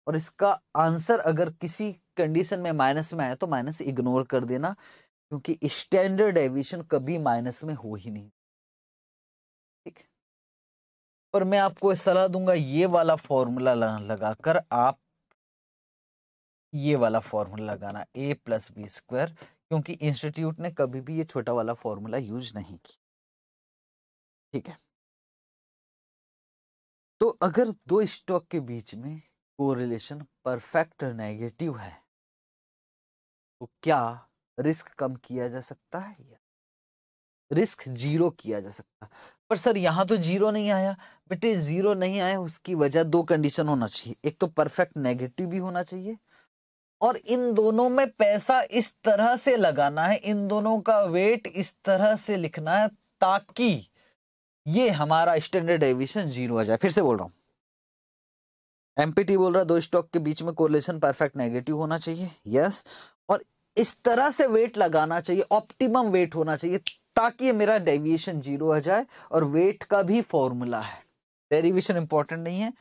और इसका आंसर अगर किसी कंडीशन में माइनस में आया तो माइनस इग्नोर कर देना क्योंकि स्टैंडर्ड एविशन कभी माइनस में हो ही नहीं ठीक पर मैं आपको सलाह दूंगा ये वाला फॉर्मूला लगाकर आप ये वाला फॉर्मूला लगाना ए प्लस बी स्क्वायर क्योंकि इंस्टीट्यूट ने कभी भी ये छोटा वाला फॉर्मूला यूज नहीं किया ठीक है तो अगर दो स्टॉक के बीच में कोरिलेशन परफेक्ट नेगेटिव है तो क्या रिस्क कम किया जा सकता है या रिस्क जीरो किया जा सकता है पर सर यहां तो जीरो नहीं आया बेटे जीरो नहीं आया उसकी वजह दो कंडीशन होना चाहिए एक तो परफेक्ट नेगेटिव भी होना चाहिए और इन दोनों में पैसा इस तरह से लगाना है इन दोनों का वेट इस तरह से लिखना है ताकि ये हमारा स्टैंडर्ड एविशन जीरो आ जाए फिर से बोल रहा हूँ एमपीटी बोल रहा है दो स्टॉक के बीच में कोरिलेशन परफेक्ट नेगेटिव होना चाहिए यस और इस तरह से वेट लगाना चाहिए ऑप्टिमम वेट होना चाहिए ताकि मेरा डेविएशन जीरो आ जाए और वेट का भी फॉर्मूला है डेरिवेशन इंपॉर्टेंट नहीं है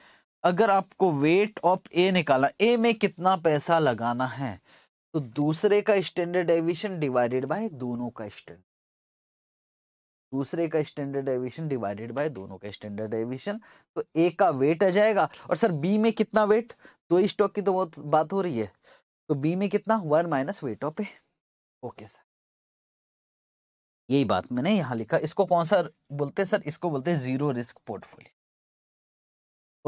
अगर आपको वेट ऑफ ए निकाला ए में कितना पैसा लगाना है तो दूसरे का स्टैंडर्ड एविशन डिवाइडेड बाय दोनों का स्टैंडर्ड दूसरे का स्टैंडर्ड एविशन डिवाइडेड बाय दोनों का स्टैंडर्ड एविशन तो ए का वेट आ जाएगा और सर बी में कितना वेट दो स्टॉक की तो बहुत बात हो रही है तो बी में कितना one minus weight of A okay sir यही बात मैंने यहां लिखा इसको कौन सा बोलते हैं सर इसको बोलते हैं zero risk portfolio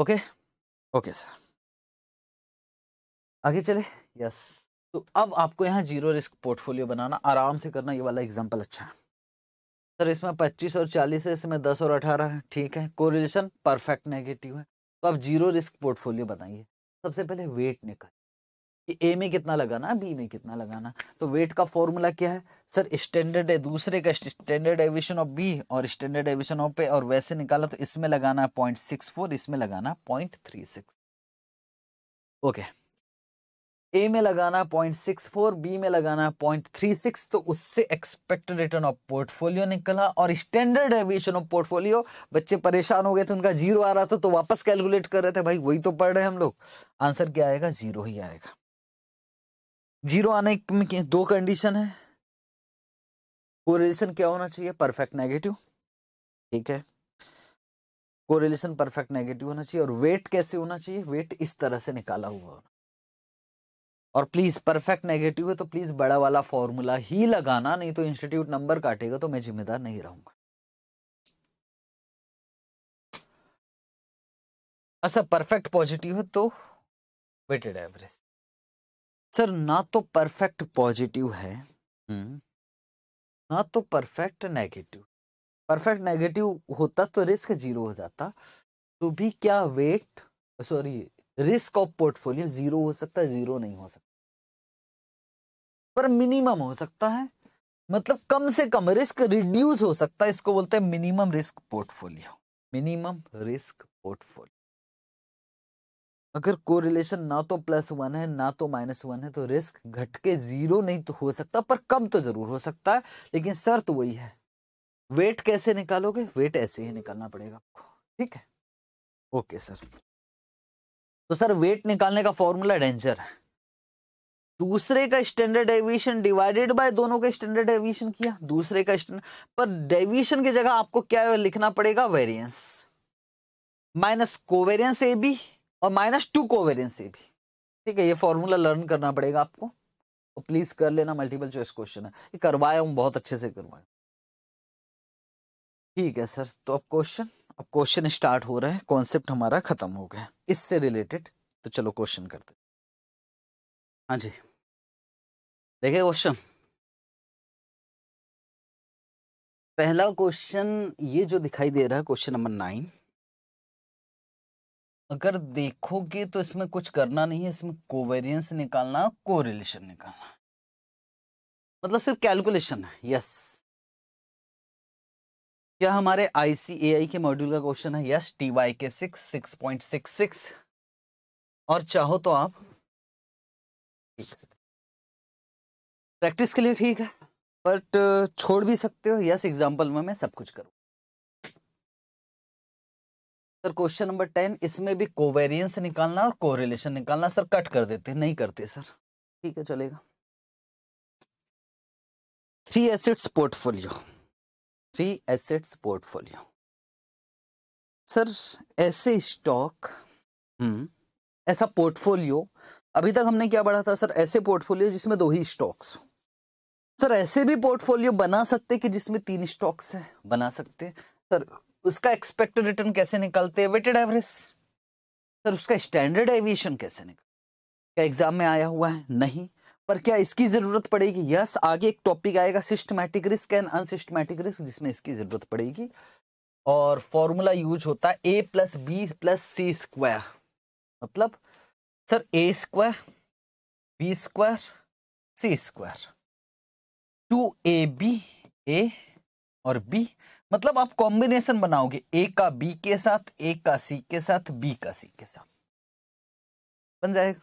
okay okay? Okay sir आगे चले यस तो अब आपको यहाँ जीरो रिस्क पोर्टफोलियो बनाना आराम से करना ये वाला एग्जांपल अच्छा है सर इसमें 25 और 40 है इसमें 10 और 18 है ठीक है कोरिलेशन परफेक्ट नेगेटिव है तो आप जीरो रिस्क पोर्टफोलियो बनाइए सबसे पहले वेट निकाल कि ए में कितना लगाना बी में कितना लगाना तो वेट का फॉर्मूला क्या है सर स्टैंडर्ड है दूसरे का स्टैंडर्ड एविशन ऑफ बी और स्टैंडर्ड एविशन ऑफ ए और वैसे निकाला तो इसमें लगाना पॉइंट सिक्स फोर इसमें लगाना point three six okay A में लगाना पॉइंट सिक्स फोर बी में लगाना पॉइंट थ्री सिक्स तो उससे एक्सपेक्टेड रिटर्न ऑफ पोर्टफोलियो निकला और स्टैंडर्ड एविएशन ऑफ पोर्टफोलियो बच्चे परेशान हो गए थे उनका जीरो आ रहा था तो वापस कैलकुलेट कर रहे थे भाई वही तो पढ़ रहे हैं हम लोग आंसर क्या आएगा जीरो ही आएगा जीरो आने में दो कंडीशन है कोरिलेशन क्या होना चाहिए परफेक्ट नेगेटिव ठीक है कोरिलेशन परफेक्ट नेगेटिव होना चाहिए और वेट कैसे होना चाहिए वेट इस तरह से निकाला हुआ होना और प्लीज परफेक्ट नेगेटिव है तो प्लीज बड़ा वाला फॉर्मूला ही लगाना नहीं तो इंस्टीट्यूट नंबर काटेगा तो मैं जिम्मेदार नहीं रहूंगा अच्छा परफेक्ट पॉजिटिव है तो वेटेड एवरेज सर ना तो परफेक्ट पॉजिटिव है हम्म, ना तो परफेक्ट नेगेटिव परफेक्ट नेगेटिव होता तो रिस्क जीरो हो जाता तो भी क्या weight sorry risk of portfolio zero हो सकता है जीरो नहीं हो सकता पर मिनिमम हो सकता है मतलब कम से कम रिस्क रिड्यूस हो सकता है इसको बोलते हैं minimum risk portfolio minimum risk portfolio अगर कोरिलेशन ना तो प्लस वन है ना तो माइनस वन है तो रिस्क घट के जीरो नहीं तो हो सकता पर कम तो जरूर हो सकता है लेकिन शर्त वही है वेट कैसे निकालोगे वेट ऐसे ही निकालना पड़ेगा आपको ठीक है ओके सर तो सर वेट निकालने का फॉर्मूला डेंजर है दूसरे का स्टैंडर्ड एविएशन डिवाइडेड बाय दोनों का स्टैंडर्ड एविएशन किया दूसरे का स्टैंडर्ड पर डेविएशन की जगह आपको क्या लिखना पड़ेगा variance minus covariance A B और माइनस टू से भी ठीक है ये फॉर्मूला लर्न करना पड़ेगा आपको तो प्लीज कर लेना मल्टीपल चॉइस क्वेश्चन है ये करवाया हूँ बहुत अच्छे से करवाया ठीक है सर तो अब क्वेश्चन अब क्वेश्चन स्टार्ट हो रहा है कॉन्सेप्ट हमारा खत्म हो गया इससे रिलेटेड तो चलो क्वेश्चन करते हाँ जी देखिए क्वेश्चन पहला क्वेश्चन ये जो दिखाई दे रहा है क्वेश्चन नंबर नाइन अगर देखोगे तो इसमें कुछ करना नहीं है इसमें कोवेरियंस निकालना कोरिलेशन निकालना मतलब सिर्फ कैलकुलेशन है यस क्या हमारे आईसीएआई के मॉड्यूल का क्वेश्चन है yes T Y K six six point six six और चाहो तो आप प्रैक्टिस के लिए ठीक है बट छोड़ भी सकते हो यस एग्जाम्पल में मैं सब कुछ करूँ सर क्वेश्चन नंबर टेन इसमें भी कोवेरियंस निकालना और कोरिलेशन निकालना सर कट कर देते नहीं करते सर ठीक है चलेगा three assets portfolio three assets portfolio sir ऐसे स्टॉक हम्म, ऐसा पोर्टफोलियो अभी तक हमने क्या पढ़ा था सर ऐसे पोर्टफोलियो जिसमें दो ही स्टॉक्स सर ऐसे भी पोर्टफोलियो बना सकते कि जिसमें तीन स्टॉक्स है बना सकते सर उसका एक्सपेक्टेड रिटर्न कैसे निकलते हैं वेटेड एवरेज सर उसका स्टैंडर्ड एविएशन कैसे निकल क्या एग्जाम में आया हुआ है नहीं पर क्या इसकी जरूरत पड़ेगी यस yes, आगे एक टॉपिक आएगा systematic risk and unsystematic risk जिसमें इसकी जरूरत पड़ेगी और फॉर्मूला यूज होता है A plus B plus C square मतलब sir A square B square C square two A B A और बी मतलब आप कॉम्बिनेशन बनाओगे ए का बी के साथ ए का सी के साथ बी का सी के साथ बन जाएगा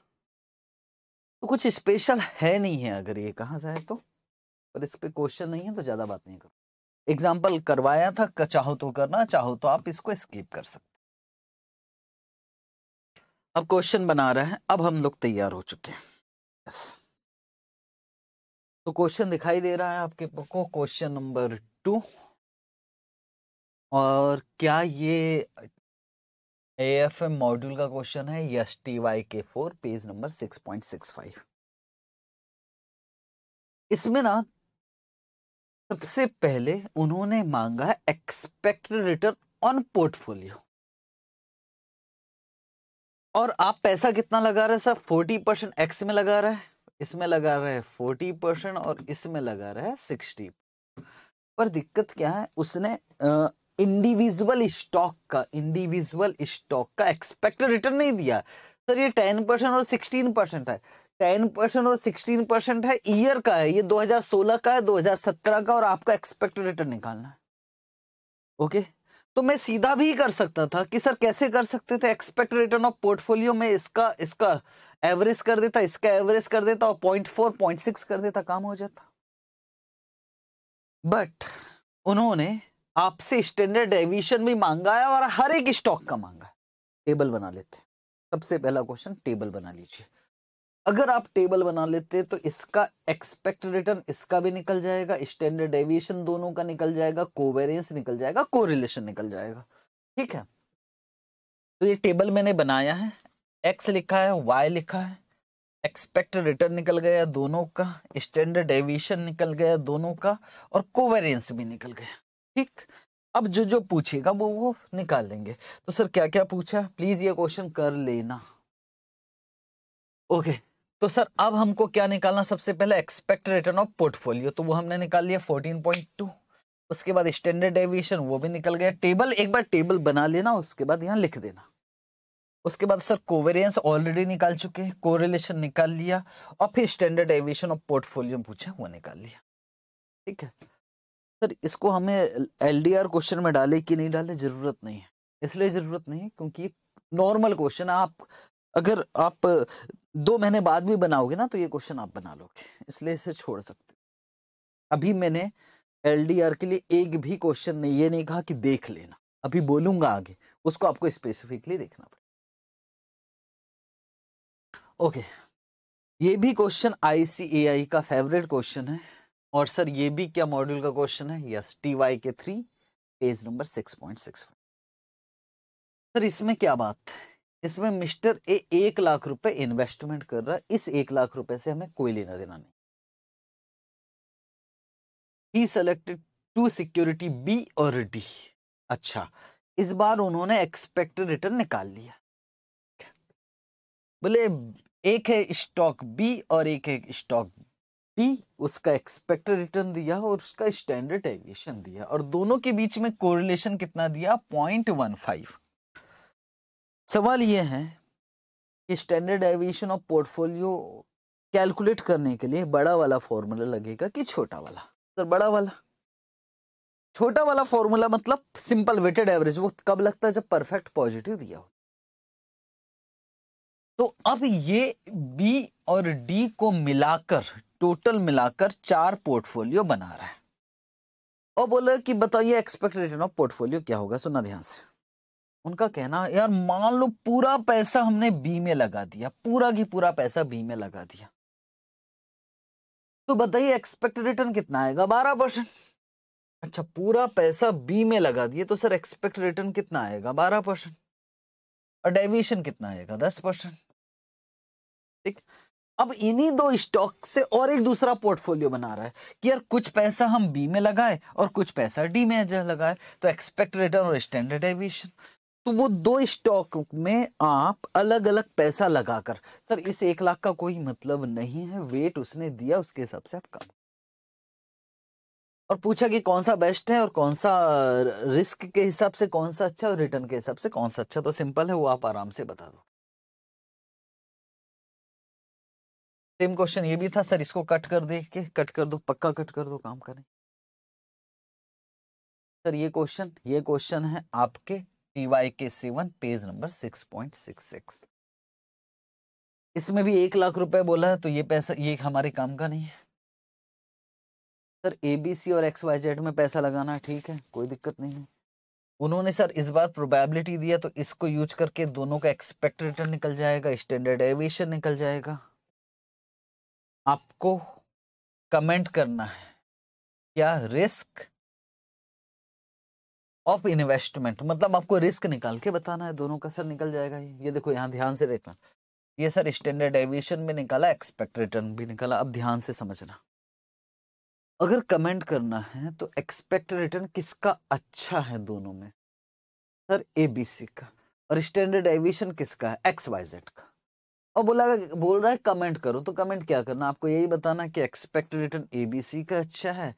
तो कुछ स्पेशल है नहीं है अगर ये कहा जाए तो पर इस पर क्वेश्चन नहीं है तो ज्यादा बात नहीं करो एग्जाम्पल करवाया था चाहो तो करना चाहो तो आप इसको स्किप कर सकते अब क्वेश्चन बना रहे हैं अब हम लोग तैयार हो चुके हैं यस तो क्वेश्चन दिखाई दे रहा है आपके को क्वेश्चन नंबर टू और क्या ये ए एफ एम मॉड्यूल का क्वेश्चन है yes T Y K four page number six point six five इसमें ना सबसे पहले उन्होंने मांगा एक्सपेक्टेड रिटर्न ऑन पोर्टफोलियो और आप पैसा कितना लगा रहे सर फोर्टी परसेंट एक्स में लगा रहे हैं इसमें लगा रहे फोर्टी परसेंट और इसमें लगा रहे सिक्सटी पर दिक्कत क्या है उसने इंडिविजुअल स्टॉक का इंडिविजुअल स्टॉक का एक्सपेक्टेड रिटर्न नहीं दिया सर ये टेन परसेंट और सिक्सटीन परसेंट है टेन परसेंट और सिक्सटीन परसेंट है ईयर का है ये 2016 का है 2017 का और आपका एक्सपेक्टेड रिटर्न निकालना है ओके तो मैं सीधा भी कर सकता था कि सर कैसे कर सकते थे एक्सपेक्टेड रिटर्न ऑफ पोर्टफोलियो में इसका इसका एवरेज कर देता इसका एवरेज कर देता और पॉइंट फोर पॉइंट सिक्स कर देता काम हो जाता बट उन्होंने आपसे स्टैंडर्ड डेविशन भी मांगा है और हर एक स्टॉक का मांगा है टेबल बना लेते हैं सबसे पहला क्वेश्चन टेबल बना लीजिए अगर आप टेबल बना लेते तो इसका एक्सपेक्ट रिटर्न इसका भी निकल जाएगा स्टैंडर्ड डेविएशन दोनों का निकल जाएगा कोवेरियंस निकल जाएगा कोरिलेशन निकल जाएगा ठीक है तो ये टेबल मैंने बनाया है एक्स लिखा है वाई लिखा है एक्सपेक्ट रिटर्न निकल गया दोनों का स्टैंडर्ड डेविएशन निकल गया दोनों का और कोवेरियंस भी निकल गया ठीक अब जो जो पूछेगा वो वो निकाल लेंगे तो सर क्या क्या पूछा प्लीज ये क्वेश्चन कर लेना ओके तो सर अब हमको क्या निकालना सबसे पहले एक्सपेक्ट रिटर्न ऑफ पोर्टफोलियो तो वो हमने निकाल लिया 14.2 उसके बाद स्टैंडर्ड डेविएशन वो भी निकल गया टेबल एक बार टेबल बना लेना उसके बाद यहाँ लिख देना उसके बाद सर कोवेरियंस ऑलरेडी निकाल चुके हैं कोरिलेशन निकाल लिया और फिर स्टैंडर्ड डेविएशन ऑफ पोर्टफोलियो पूछा वो निकाल लिया ठीक है सर इसको हमें एल क्वेश्चन में डाले कि नहीं डाले जरूरत नहीं है इसलिए जरूरत नहीं है क्योंकि नॉर्मल क्वेश्चन आप अगर आप दो महीने बाद भी बनाओगे ना तो ये क्वेश्चन आप बना लोगे इसलिए इसे छोड़ सकते अभी मैंने एल के लिए एक भी क्वेश्चन नहीं ये नहीं कहा कि देख लेना अभी बोलूंगा आगे उसको आपको स्पेसिफिकली देखना पड़ेगा ओके ये भी क्वेश्चन आईसीएआई का फेवरेट क्वेश्चन है और सर ये भी क्या मॉड्यूल का क्वेश्चन है yes T Y K three page number six point six sir इसमें क्या बात है इसमें मिस्टर ए एक लाख रुपए इन्वेस्टमेंट कर रहा है इस एक लाख रुपए से हमें कोई लेना देना नहीं ही सेलेक्टेड टू सिक्योरिटी बी और डी अच्छा इस बार उन्होंने एक्सपेक्टेड रिटर्न निकाल लिया बोले एक है स्टॉक बी और एक है स्टॉक पी उसका एक्सपेक्टेड रिटर्न दिया और उसका स्टैंडर्ड एविएशन दिया और दोनों के बीच में कोरिलेशन कितना दिया पॉइंट वन फाइव सवाल यह है कि standard deviation of portfolio calculate करने के लिए बड़ा वाला फॉर्मूला लगेगा कि छोटा वाला सर बड़ा वाला छोटा वाला फॉर्मूला मतलब सिंपल वेटेड एवरेज वो कब लगता है जब परफेक्ट पॉजिटिव दिया हो तो अब ये बी और डी को मिलाकर टोटल मिलाकर चार पोर्टफोलियो बना रहा है और बोले कि बताइए एक्सपेक्टेड रिटर्न ऑफ पोर्टफोलियो क्या होगा सुना ध्यान से उनका कहना यार मान लो पूरा पैसा हमने बी में लगा दिया पूरा की पूरा पैसा बी में लगा दिया तो बताइए एक्सपेक्टेड रिटर्न कितना आएगा बारह परसेंट अच्छा पूरा पैसा बी में लगा दिए तो सर एक्सपेक्टेड रिटर्न कितना आएगा बारह परसेंट और डेविएशन कितना आएगा दस परसेंट ठीक अब इन्हीं दो स्टॉक से और एक दूसरा पोर्टफोलियो बना रहा है कि यार कुछ पैसा हम बी में लगाए और कुछ पैसा डी में लगाए तो एक्सपेक्ट रिटर्न और स्टैंडर्ड एविएशन तो वो दो स्टॉक में आप अलग अलग पैसा लगाकर सर इस एक लाख का कोई मतलब नहीं है वेट उसने दिया उसके हिसाब से आप कम और पूछा कि कौन सा बेस्ट है और कौन सा रिस्क के हिसाब से कौन सा अच्छा और रिटर्न के हिसाब से कौन सा अच्छा तो सिंपल है वो आप आराम से बता दो सेम क्वेश्चन ये भी था सर इसको कट कर दे के कट कर दो पक्का कट कर दो काम करें सर ये क्वेश्चन ये क्वेश्चन है आपके पीवाई के seven page number six point six six इसमें भी एक लाख रुपए बोला है तो ये पैसा ये हमारे काम का नहीं है सर ए बी सी और एक्स वाई जेड में पैसा लगाना ठीक है कोई दिक्कत नहीं है उन्होंने सर इस बार प्रोबेबिलिटी दिया तो इसको यूज करके दोनों का एक्सपेक्ट रिटर्न निकल जाएगा स्टैंडर्ड एविएशन निकल जाएगा आपको कमेंट करना है क्या रिस्क ऑफ इन्वेस्टमेंट मतलब आपको रिस्क निकाल के बताना है दोनों का सर निकल जाएगा ये देखो यहाँ ध्यान से देखना ये सर स्टैंडर्ड एविएशन भी निकाला एक्सपेक्ट रिटर्न भी निकाला अब ध्यान से समझना अगर कमेंट करना है तो एक्सपेक्ट रिटर्न किसका अच्छा है दोनों में सर एबीसी का और स्टैंडर्ड एविएशन किसका है एक्स वाई जेड का और बोला बोल रहा है कमेंट करो तो कमेंट क्या करना आपको यही बताना कि expect return A B C का अच्छा है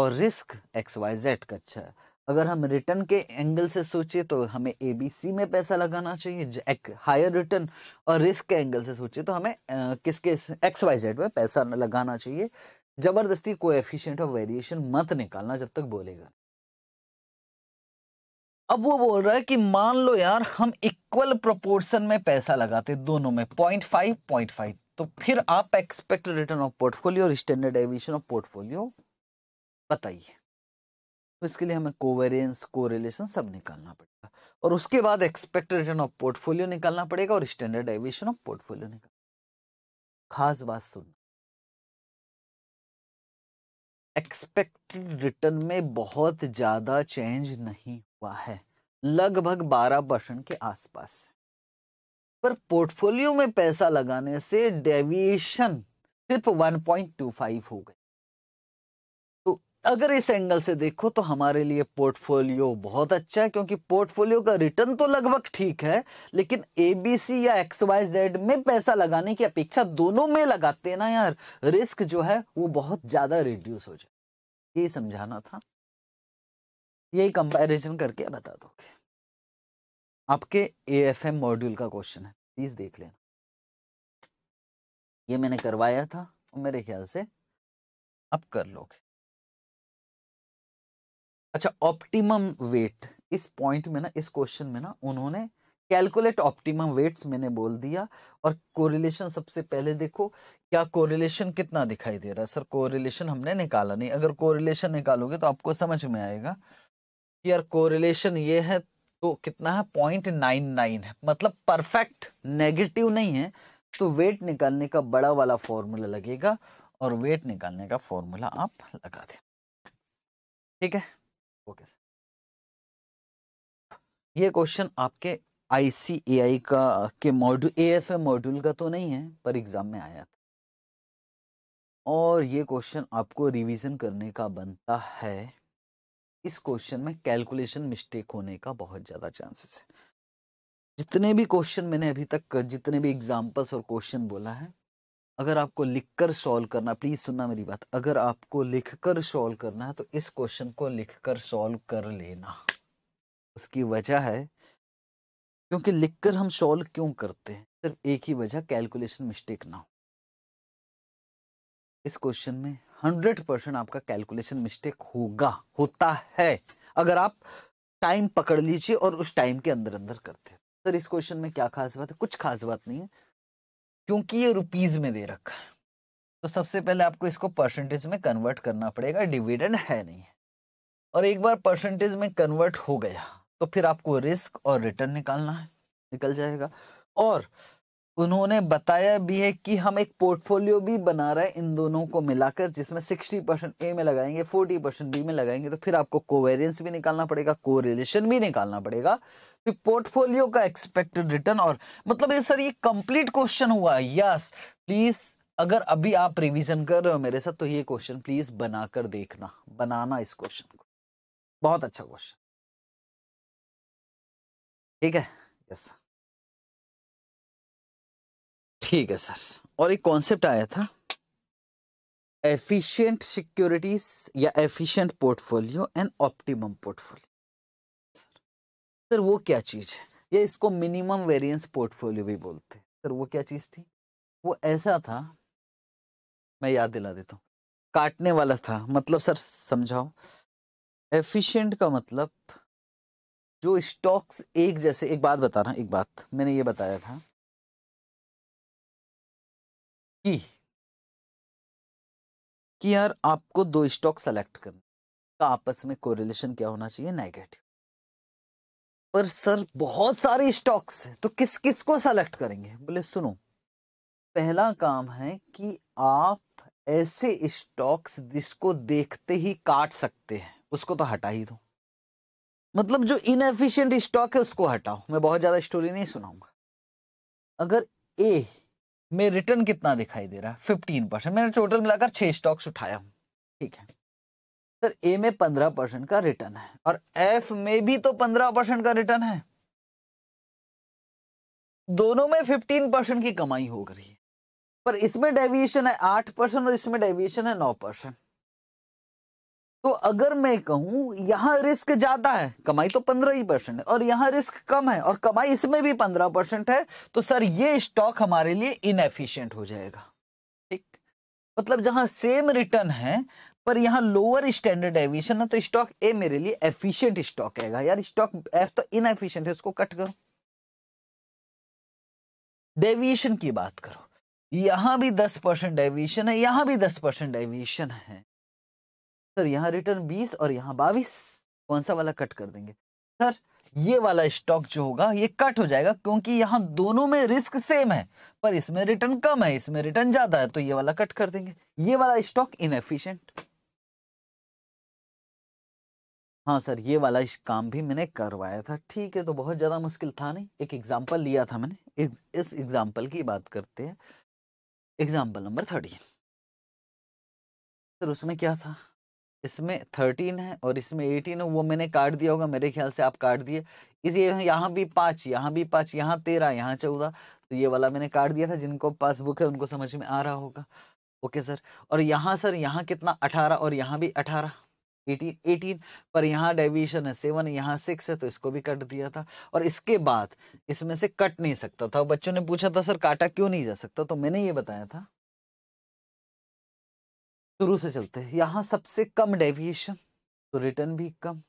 और रिस्क एक्स वाई जेड का अच्छा है अगर हम रिटर्न के एंगल से सोचे तो हमें ए बी सी में पैसा लगाना चाहिए एक हायर रिटर्न और रिस्क के एंगल से सोचे तो हमें किसके एक्स वाई जेड में पैसा लगाना चाहिए जबरदस्ती एफिशियंट और वेरिएशन मत निकालना जब तक बोलेगा अब वो बोल रहा है कि मान लो यार हम इक्वल प्रोपोर्शन में पैसा लगाते दोनों में पॉइंट फाइव पॉइंट फाइव तो फिर आप एक्सपेक्ट रिटर्न ऑफ पोर्टफोलियो और स्टैंडर्ड एविशन ऑफ पोर्टफोलियो बताइए तो इसके लिए हमें कोवेरियंस कोरिलेशन सब निकालना पड़ेगा और उसके बाद एक्सपेक्ट रिटर्न ऑफ पोर्टफोलियो निकालना पड़ेगा और स्टैंडर्ड एविशन ऑफ पोर्टफोलियो निकालना खास बात सुन एक्सपेक्टेड रिटर्न में बहुत ज़्यादा चेंज नहीं हुआ है लगभग 12 परसेंट के आसपास पर पोर्टफोलियो में पैसा लगाने से डेविएशन सिर्फ 1.25 हो गई तो अगर इस एंगल से देखो तो हमारे लिए पोर्टफोलियो बहुत अच्छा है क्योंकि पोर्टफोलियो का रिटर्न तो लगभग ठीक है लेकिन एबीसी या एक्स वाई जेड में पैसा लगाने की अपेक्षा दोनों में लगाते ना यार रिस्क जो है वो बहुत ज्यादा रिड्यूस हो जाए यही समझाना था यही कंपैरिजन करके बता दोगे आपके ए एफ एम मॉड्यूल का क्वेश्चन है प्लीज देख लेना ये मैंने करवाया था और तो मेरे ख्याल से आप कर लोगे अच्छा ऑप्टिमम वेट इस पॉइंट में ना इस क्वेश्चन में ना उन्होंने कैलकुलेट ऑप्टिमम वेट्स मैंने बोल दिया और कोरिलेशन सबसे पहले देखो क्या कोरिलेशन कितना दिखाई दे रहा है सर कोरिलेशन हमने निकाला नहीं अगर कोरिलेशन निकालोगे तो आपको समझ में आएगा कि यार कोरिलेशन ये है तो कितना है पॉइंट नाइन नाइन है मतलब परफेक्ट नेगेटिव नहीं है तो वेट निकालने का बड़ा वाला फॉर्मूला लगेगा और वेट निकालने का फॉर्मूला आप लगा दें ठीक है ओके सर ये क्वेश्चन आपके आईसीएआई का के मॉड्यूल एएफए मॉड्यूल का तो नहीं है पर एग्जाम में आया था और ये क्वेश्चन आपको रिवीजन करने का बनता है इस क्वेश्चन में कैलकुलेशन मिस्टेक होने का बहुत ज़्यादा चांसेस है जितने भी क्वेश्चन मैंने अभी तक जितने भी एग्जाम्पल्स और क्वेश्चन बोला है अगर आपको लिखकर सॉल्व करना प्लीज़ सुनना मेरी बात अगर आपको लिखकर सॉल्व करना है तो इस क्वेश्चन को लिखकर सॉल्व कर लेना उसकी वजह है क्योंकि लिखकर हम सॉल्व क्यों करते हैं सिर्फ एक ही वजह कैलकुलेशन मिस्टेक ना हो इस क्वेश्चन में हंड्रेड परसेंट आपका कैलकुलेशन मिस्टेक होगा होता है अगर आप टाइम पकड़ लीजिए और उस टाइम के अंदर अंदर करते हैं सर इस क्वेश्चन में क्या खास बात है कुछ खास बात नहीं है क्योंकि ये रुपीज में दे रखा है तो सबसे पहले आपको इसको परसेंटेज में कन्वर्ट करना पड़ेगा डिविडेंड है नहीं है और एक बार परसेंटेज में कन्वर्ट हो गया तो फिर आपको रिस्क और रिटर्न निकालना है निकल जाएगा और उन्होंने बताया भी है कि हम एक पोर्टफोलियो भी बना रहे हैं इन दोनों को मिलाकर जिसमें सिक्सटी परसेंट ए में लगाएंगे फोर्टी परसेंट बी में लगाएंगे तो फिर आपको कोवेरियंस भी निकालना पड़ेगा को भी निकालना पड़ेगा फिर पोर्टफोलियो का एक्सपेक्टेड रिटर्न और मतलब ये सर ये कंप्लीट क्वेश्चन हुआ यस प्लीज अगर अभी आप रिविजन कर रहे हो मेरे साथ तो ये क्वेश्चन प्लीज बनाकर देखना बनाना इस क्वेश्चन को बहुत अच्छा क्वेश्चन ठीक है यस ठीक है सर और एक कॉन्सेप्ट आया था एफिशिएंट सिक्योरिटीज या efficient portfolio and optimum portfolio sir वो क्या चीज़ है या इसको मिनिमम वेरिएंस पोर्टफोलियो भी बोलते हैं सर वो क्या चीज़ थी वो ऐसा था मैं याद दिला देता हूँ काटने वाला था मतलब सर समझाओ एफिशिएंट का मतलब जो स्टॉक्स एक जैसे एक बात बता रहा एक बात मैंने ये बताया था कि कि यार आपको दो स्टॉक सेलेक्ट करने का तो आपस में कोरिलेशन क्या होना चाहिए नेगेटिव पर सर बहुत सारे स्टॉक्स हैं तो किस किस को सेलेक्ट करेंगे बोले सुनो पहला काम है कि आप ऐसे स्टॉक्स जिसको देखते ही काट सकते हैं उसको तो हटा ही दो मतलब जो इनएफिशिएंट स्टॉक है उसको हटाओ मैं बहुत ज्यादा स्टोरी नहीं सुनाऊंगा अगर ए में रिटर्न कितना दिखाई दे रहा है फिफ्टीन परसेंट मैंने टोटल मिलाकर छह स्टॉक्स उठाया ठीक है सर ए में पंद्रह परसेंट का रिटर्न है और एफ में भी तो पंद्रह परसेंट का रिटर्न है दोनों में फिफ्टीन परसेंट की कमाई हो रही है पर इसमें डेविएशन है आठ परसेंट और इसमें डेविएशन है नौ परसेंट तो अगर मैं कहूं यहां रिस्क ज्यादा है कमाई तो पंद्रह ही परसेंट है और यहां रिस्क कम है और कमाई इसमें भी पंद्रह परसेंट है तो सर ये स्टॉक हमारे लिए इनएफिशिएंट हो जाएगा ठीक मतलब जहां सेम रिटर्न है पर यहां लोअर स्टैंडर्ड एविएशन है तो स्टॉक ए मेरे लिए एफिशियंट स्टॉक है यार स्टॉक एफ तो इनएफिशिएंट है उसको कट करो डेविएशन की बात करो यहां भी दस परसेंट डेविएशन है यहां भी दस परसेंट डेविएशन है सर यहाँ रिटर्न बीस और यहाँ बाविस कौन सा वाला कट कर देंगे सर ये वाला स्टॉक जो होगा ये कट हो जाएगा क्योंकि यहाँ दोनों में रिस्क सेम है पर इसमें रिटर्न कम है इसमें रिटर्न ज्यादा है तो ये वाला कट कर देंगे ये वाला स्टॉक इनएफिशिएंट हाँ सर ये वाला इस काम भी मैंने करवाया था ठीक है तो बहुत ज़्यादा मुश्किल था नहीं एक एग्जाम्पल लिया था मैंने इस एग्जाम्पल की बात करते हैं एग्जाम्पल नंबर थर्टीन सर उसमें क्या था इसमें थर्टीन है और इसमें एटीन है वो मैंने काट दिया होगा मेरे ख्याल से आप काट दिए इस ये यहाँ भी पाँच यहाँ भी पाँच यहाँ तेरह यहाँ चौदह तो ये वाला मैंने काट दिया था जिनको पासबुक है उनको समझ में आ रहा होगा ओके सर और यहाँ सर यहाँ कितना अठारह और यहाँ भी अठारह एटीन एटीन पर यहाँ डेविएशन है सेवन यहाँ सिक्स है तो इसको भी कट दिया था और इसके बाद इसमें से कट नहीं सकता था बच्चों ने पूछा था सर काटा क्यों नहीं जा सकता तो मैंने ये बताया था शुरू से चलते हैं यहाँ सबसे कम डेविएशन तो रिटर्न भी कम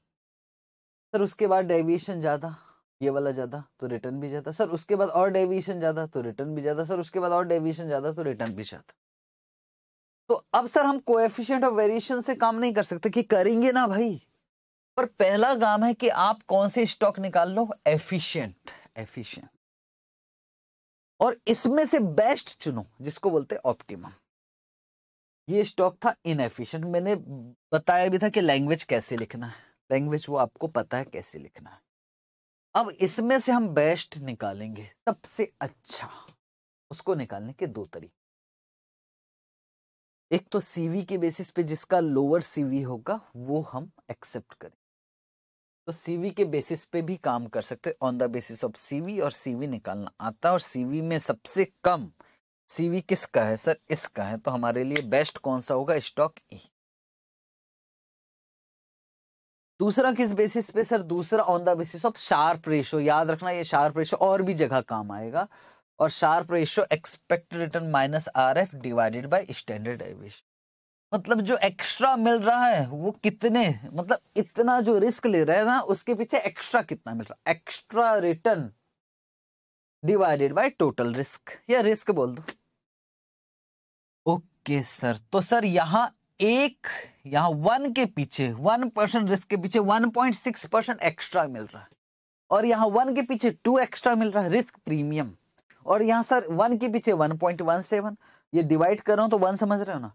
सर उसके बाद डेविएशन ज़्यादा ये वाला ज़्यादा तो रिटर्न भी ज़्यादा सर उसके बाद और डेविएशन ज़्यादा तो रिटर्न भी ज़्यादा सर उसके बाद और डेविएशन ज़्यादा तो रिटर्न भी ज़्यादा तो अब सर हम कोएफिशिएंट ऑफ वेरिएशन से काम नहीं कर सकते कि करेंगे ना भाई पर पहला काम है कि आप कौन से स्टॉक निकाल लो एफिशिएंट एफिशिएंट और इसमें से बेस्ट चुनो जिसको बोलते हैं ऑप्टिमम ये स्टॉक था इनएफिशिएंट मैंने बताया भी था कि लैंग्वेज कैसे लिखना है लैंग्वेज वो आपको पता है कैसे लिखना है अब इसमें से हम बेस्ट निकालेंगे सबसे अच्छा उसको निकालने के दो तरीके एक तो सीवी के बेसिस पे जिसका लोअर सीवी होगा वो हम एक्सेप्ट करें तो सीवी के बेसिस पे भी काम कर सकते on the basis of CV और सीवी निकालना आता है और सीवी में सबसे कम सीवी किसका है सर इसका है तो हमारे लिए बेस्ट कौन सा होगा स्टॉक ई दूसरा किस बेसिस पे सर दूसरा on the basis of Sharpe ratio याद रखना ये शार्प रेशो और भी जगह काम आएगा और Sharpe ratio expected return minus R F divided by standard deviation मतलब जो एक्स्ट्रा मिल रहा है वो कितने मतलब इतना जो रिस्क ले रहे हैं ना उसके पीछे एक्स्ट्रा कितना मिल रहा है extra return divided by total risk या रिस्क बोल दो ओके सर तो सर यहाँ एक यहाँ वन के पीछे वन परसेंट रिस्क के पीछे one point six percent extra मिल रहा है और यहाँ वन के पीछे टू एक्स्ट्रा मिल रहा है रिस्क प्रीमियम और यहाँ सर वन के पीछे वन पॉइंट वन सेवन ये डिवाइड कर रहा हूँ तो वन समझ रहे हो ना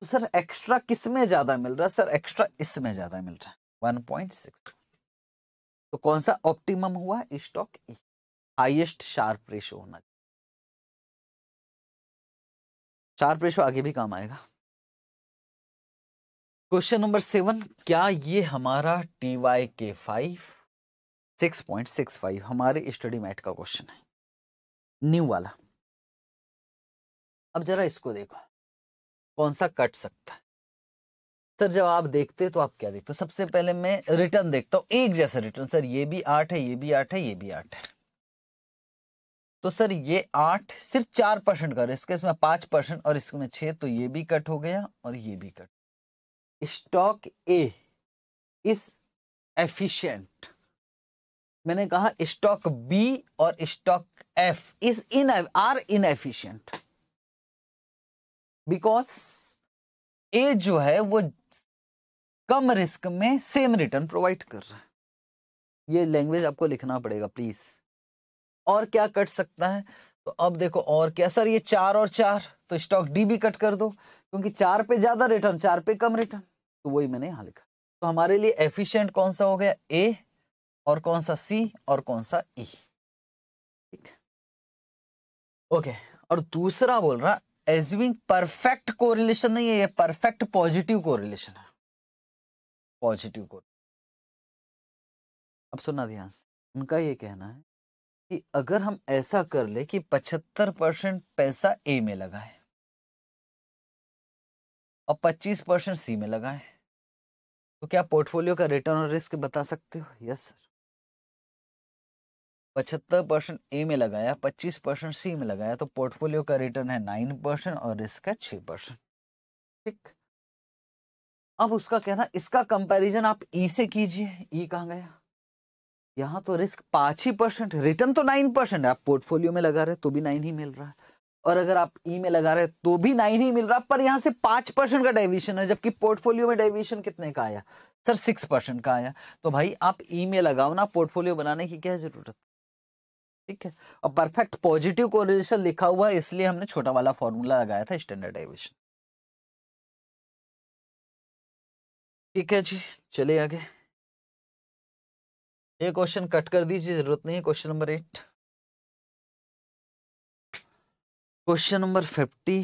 तो सर एक्स्ट्रा किस में ज़्यादा मिल रहा है सर एक्स्ट्रा इसमें ज़्यादा मिल रहा है वन पॉइंट सिक्स तो कौन सा ऑप्टिमम हुआ स्टॉक हाइएस्ट शार्प रेशो होना चार रेशो आगे भी काम आएगा क्वेश्चन नंबर सेवन क्या ये हमारा T Y K five six point six five हमारे स्टडी मैट का क्वेश्चन है न्यू वाला अब जरा इसको देखो कौन सा कट सकता है सर जब आप देखते तो आप क्या देखते हो सबसे पहले मैं रिटर्न देखता हूँ एक जैसा रिटर्न सर ये भी आठ है ये भी आठ है ये भी आठ है तो सर ये आठ सिर्फ चार परसेंट का रिस्क है इसमें पांच परसेंट और इसमें छह तो ये भी कट हो गया और ये भी कट स्टॉक ए इस एफिशिएंट मैंने कहा स्टॉक बी और stock F is in are efficient because A जो है वो कम रिस्क में सेम रिटर्न प्रोवाइड कर रहा है ये लैंग्वेज आपको लिखना पड़ेगा प्लीज़ और क्या कट सकता है तो अब देखो और क्या सर ये चार और चार तो स्टॉक डी भी कट कर दो क्योंकि चार पे ज्यादा रिटर्न चार पे कम रिटर्न तो वही मैंने यहां लिखा तो हमारे लिए एफिशिएंट कौन सा हो गया ए और कौन सा सी और कौन सा ई e? ठीक ओके और दूसरा बोल रहा एज्यूमिंग परफेक्ट कोरिलेशन नहीं है ये परफेक्ट पॉजिटिव कोरिलेशन है पॉजिटिव कोरिलेशन अब सुना ध्यान से उनका ये कहना है कि अगर हम ऐसा कर ले कि 75 परसेंट पैसा ए में लगाए और 25 परसेंट सी में लगाए तो क्या पोर्टफोलियो का रिटर्न और रिस्क बता सकते हो यस सर पचहत्तर परसेंट ए में लगाया 25 परसेंट सी में लगाया तो पोर्टफोलियो का रिटर्न है नाइन परसेंट और रिस्क है छः परसेंट ठीक अब उसका कहना इसका कंपैरिजन आप ई e से कीजिए ई e कहाँ गया यहाँ तो रिस्क पांच ही परसेंट रिटर्न तो नाइन परसेंट है आप पोर्टफोलियो में लगा रहे तो भी नाइन ही मिल रहा है और अगर आप ई में लगा रहे तो भी नाइन ही मिल रहा पर यहाँ से पांच परसेंट का डाइविशन है जबकि पोर्टफोलियो में डाइविशन कितने का आया सर सिक्स परसेंट का आया तो भाई आप ई में लगाओ ना पोर्टफोलियो बनाने की क्या जरूरत ठीक है और परफेक्ट पॉजिटिव कोरिलेशन लिखा हुआ है इसलिए हमने छोटा वाला फॉर्मूला लगाया था स्टैंडर्ड डाइविशन ठीक है जी चले आगे ये क्वेश्चन कट कर दीजिए जरूरत नहीं है question number eight question number fifty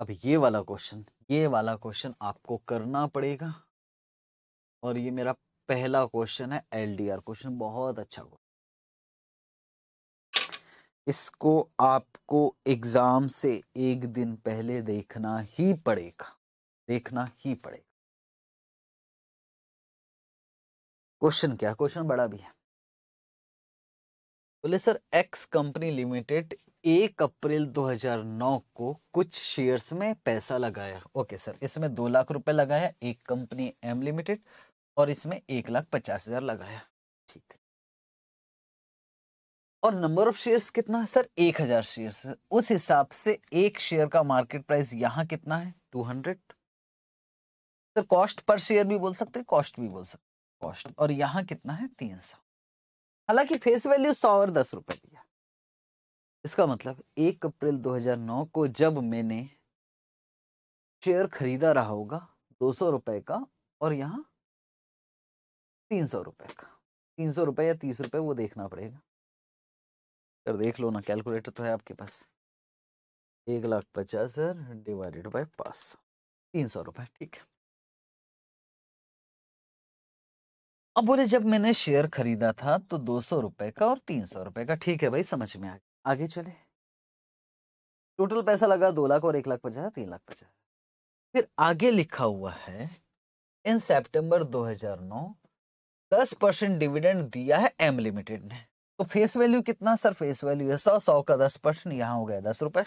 अब ये वाला क्वेश्चन ये वाला क्वेश्चन आपको करना पड़ेगा और ये मेरा पहला क्वेश्चन है एलडीआर क्वेश्चन बहुत अच्छा क्वेश्चन इसको आपको एग्जाम से एक दिन पहले देखना ही पड़ेगा देखना ही पड़ेगा क्वेश्चन क्या क्वेश्चन बड़ा भी है बोले सर एक्स कंपनी लिमिटेड एक अप्रैल 2009 को कुछ शेयर्स में पैसा लगाया ओके सर इसमें दो लाख रुपए लगाया एक कंपनी एम लिमिटेड और इसमें एक लाख पचास हजार लगाया ठीक और नंबर ऑफ शेयर्स कितना है सर एक हजार शेयर उस हिसाब से एक शेयर का मार्केट प्राइस यहां कितना है two hundred sir cost per share भी बोल सकते हैं कॉस्ट भी बोल सकते कॉस्ट और यहाँ कितना है तीन सौ हालांकि फेस वैल्यू सौ और दस रुपए दिया इसका मतलब एक अप्रैल 2009 को जब मैंने शेयर खरीदा रहा होगा दो सौ रुपए का और यहाँ तीन सौ रुपए का तीन सौ रुपए या तीस रुपए वो देखना पड़ेगा अगर देख लो ना कैलकुलेटर तो है आपके पास एक लाख पचास हजार डिवाइडेड बाई पाँच सौ तीन सौ रुपये ठीक है अब बोले जब मैंने शेयर खरीदा था तो दो सौ रुपए का और तीन सौ रुपए का ठीक है भाई समझ में आ गया आगे चले टोटल पैसा लगा दो लाख और एक लाख पचास तीन लाख पचास फिर आगे लिखा हुआ है इन सितंबर 2009 दस परसेंट डिविडेंड दिया है एम लिमिटेड ने तो फेस वैल्यू कितना सर फेस वैल्यू है सौ सौ का दस परसेंट यहाँ हो गया दस रुपए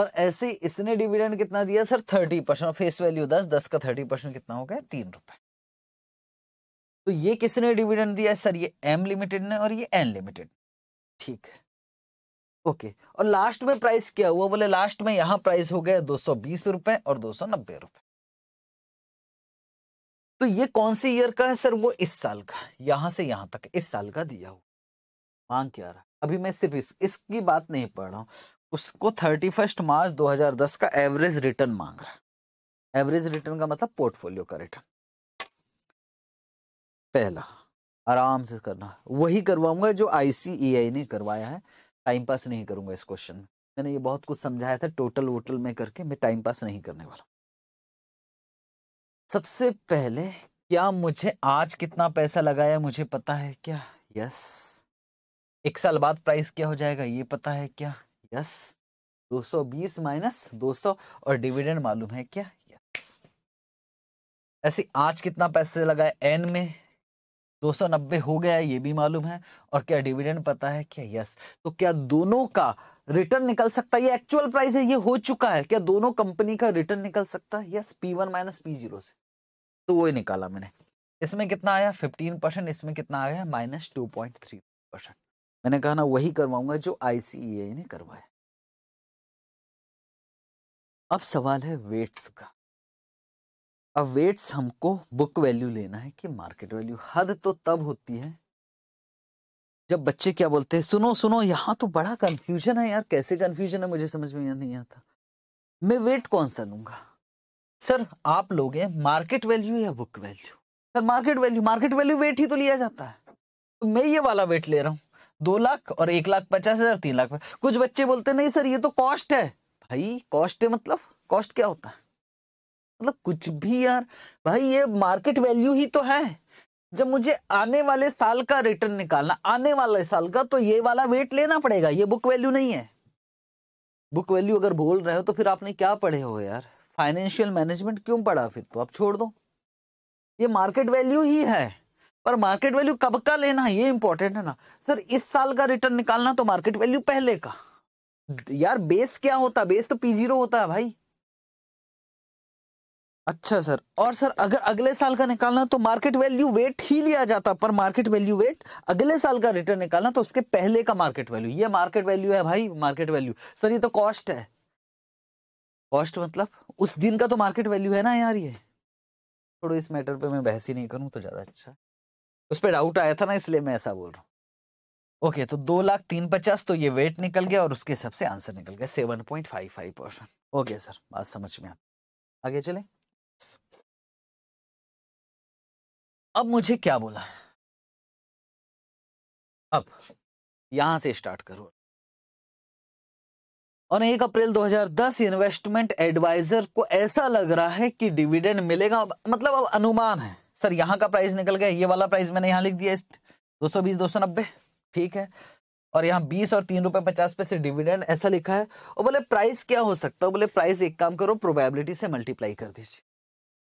और ऐसे इसने डिविडेंड कितना दिया sir thirty percent face value दस दस का थर्टी परसेंट कितना हो गया तीन रुपए तो ये किसने डिविडेंड दिया सर ये एम लिमिटेड ने और ये एन लिमिटेड ठीक है ओके और लास्ट में प्राइस क्या हुआ बोले लास्ट में यहां प्राइस हो गया दो सौ बीस रुपए और दो सौ नब्बे रुपए तो ये कौन सी ईयर का है सर वो इस साल का यहां से यहां तक इस साल का दिया हुआ मांग क्या रहा अभी मैं सिर्फ इस, इसकी बात नहीं पढ़ रहा हूं उसको थर्टी फर्स्ट मार्च दस का एवरेज रिटर्न मांग रहा है एवरेज रिटर्न का मतलब पोर्टफोलियो का रिटर्न पहला आराम से करना वही करवाऊंगा जो आईसीएआई e ने करवाया है टाइम पास नहीं करूंगा इस क्वेश्चन में मैंने ये बहुत कुछ समझाया था टोटल वोटल में करके मैं टाइम पास नहीं करने वाला सबसे पहले क्या मुझे आज कितना पैसा लगाया मुझे पता है क्या यस एक साल बाद प्राइस क्या हो जाएगा ये पता है क्या यस 220 माइनस 200 और डिविडेंड मालूम है क्या यस ऐसे आज कितना पैसे लगाया एन में 290 हो गया ये भी मालूम है और क्या डिविडेंड पता है क्या यस तो क्या दोनों का रिटर्न निकल सकता है ये एक्चुअल प्राइस है ये हो चुका है क्या दोनों कंपनी का रिटर्न निकल सकता है yes P one minus P zero से तो ही निकाला मैंने इसमें कितना आया फिफ्टीन परसेंट इसमें कितना आ गया minus two point three percent मैंने कहा ना वही करवाऊंगा जो आईसीए e ने करवाया अब सवाल है वेट्स का अवेट्स हमको बुक वैल्यू लेना है कि मार्केट वैल्यू हद तो तब होती है जब बच्चे क्या बोलते हैं सुनो सुनो यहाँ तो बड़ा कन्फ्यूजन है यार कैसे कन्फ्यूजन है मुझे समझ में नहीं आता मैं वेट कौन सा लूंगा सर आप लोग हैं मार्केट वैल्यू या book value sir market value market value weight ही तो लिया जाता है तो मैं ये वाला वेट ले रहा हूँ दो लाख और एक लाख पचास हजार तीन लाख कुछ बच्चे बोलते नहीं सर ये तो कॉस्ट है भाई कॉस्ट है मतलब कॉस्ट क्या होता है मतलब कुछ भी यार भाई ये मार्केट वैल्यू ही तो है जब मुझे आने वाले साल का रिटर्न निकालना आने वाले साल का तो ये वाला वेट लेना पड़ेगा ये बुक वैल्यू नहीं है बुक वैल्यू अगर बोल रहे हो तो फिर आपने क्या पढ़े हो यार फाइनेंशियल मैनेजमेंट क्यों पढ़ा फिर तो आप छोड़ दो ये मार्केट वैल्यू ही है पर मार्केट वैल्यू कब का लेना ये इंपॉर्टेंट है ना सर इस साल का रिटर्न निकालना तो मार्केट वैल्यू पहले का यार बेस क्या होता बेस तो पी जीरो होता है भाई अच्छा सर और सर अगर अगले साल का निकालना तो मार्केट वैल्यू वेट ही लिया जाता पर मार्केट वैल्यू वेट अगले साल का रिटर्न निकालना तो उसके पहले का मार्केट वैल्यू ये मार्केट वैल्यू है भाई मार्केट वैल्यू सर ये तो कॉस्ट है कॉस्ट मतलब उस दिन का तो मार्केट वैल्यू है ना यार ये थोड़ा इस मैटर पर मैं बहस ही नहीं करूँ तो ज़्यादा अच्छा उस पर डाउट आया था ना इसलिए मैं ऐसा बोल रहा हूँ ओके तो दो लाख तीन पचास तो ये वेट निकल गया और उसके हिसाब से आंसर निकल गया seven point five five percent okay sir बात समझ में आप आगे चलें अब मुझे क्या बोला अब यहां से स्टार्ट करो और एक अप्रैल 2010 इन्वेस्टमेंट एडवाइजर को ऐसा लग रहा है कि डिविडेंड मिलेगा मतलब अब अनुमान है सर यहां का प्राइस निकल गया ये वाला प्राइस मैंने यहां लिख दिया दो सौ बीस दो सौ नब्बे ठीक है और यहाँ बीस और तीन रुपए पचास पैसे डिविडेंड ऐसा लिखा है और बोले प्राइस क्या हो सकता है बोले प्राइस एक काम करो प्रोबेबिलिटी से मल्टीप्लाई कर दीजिए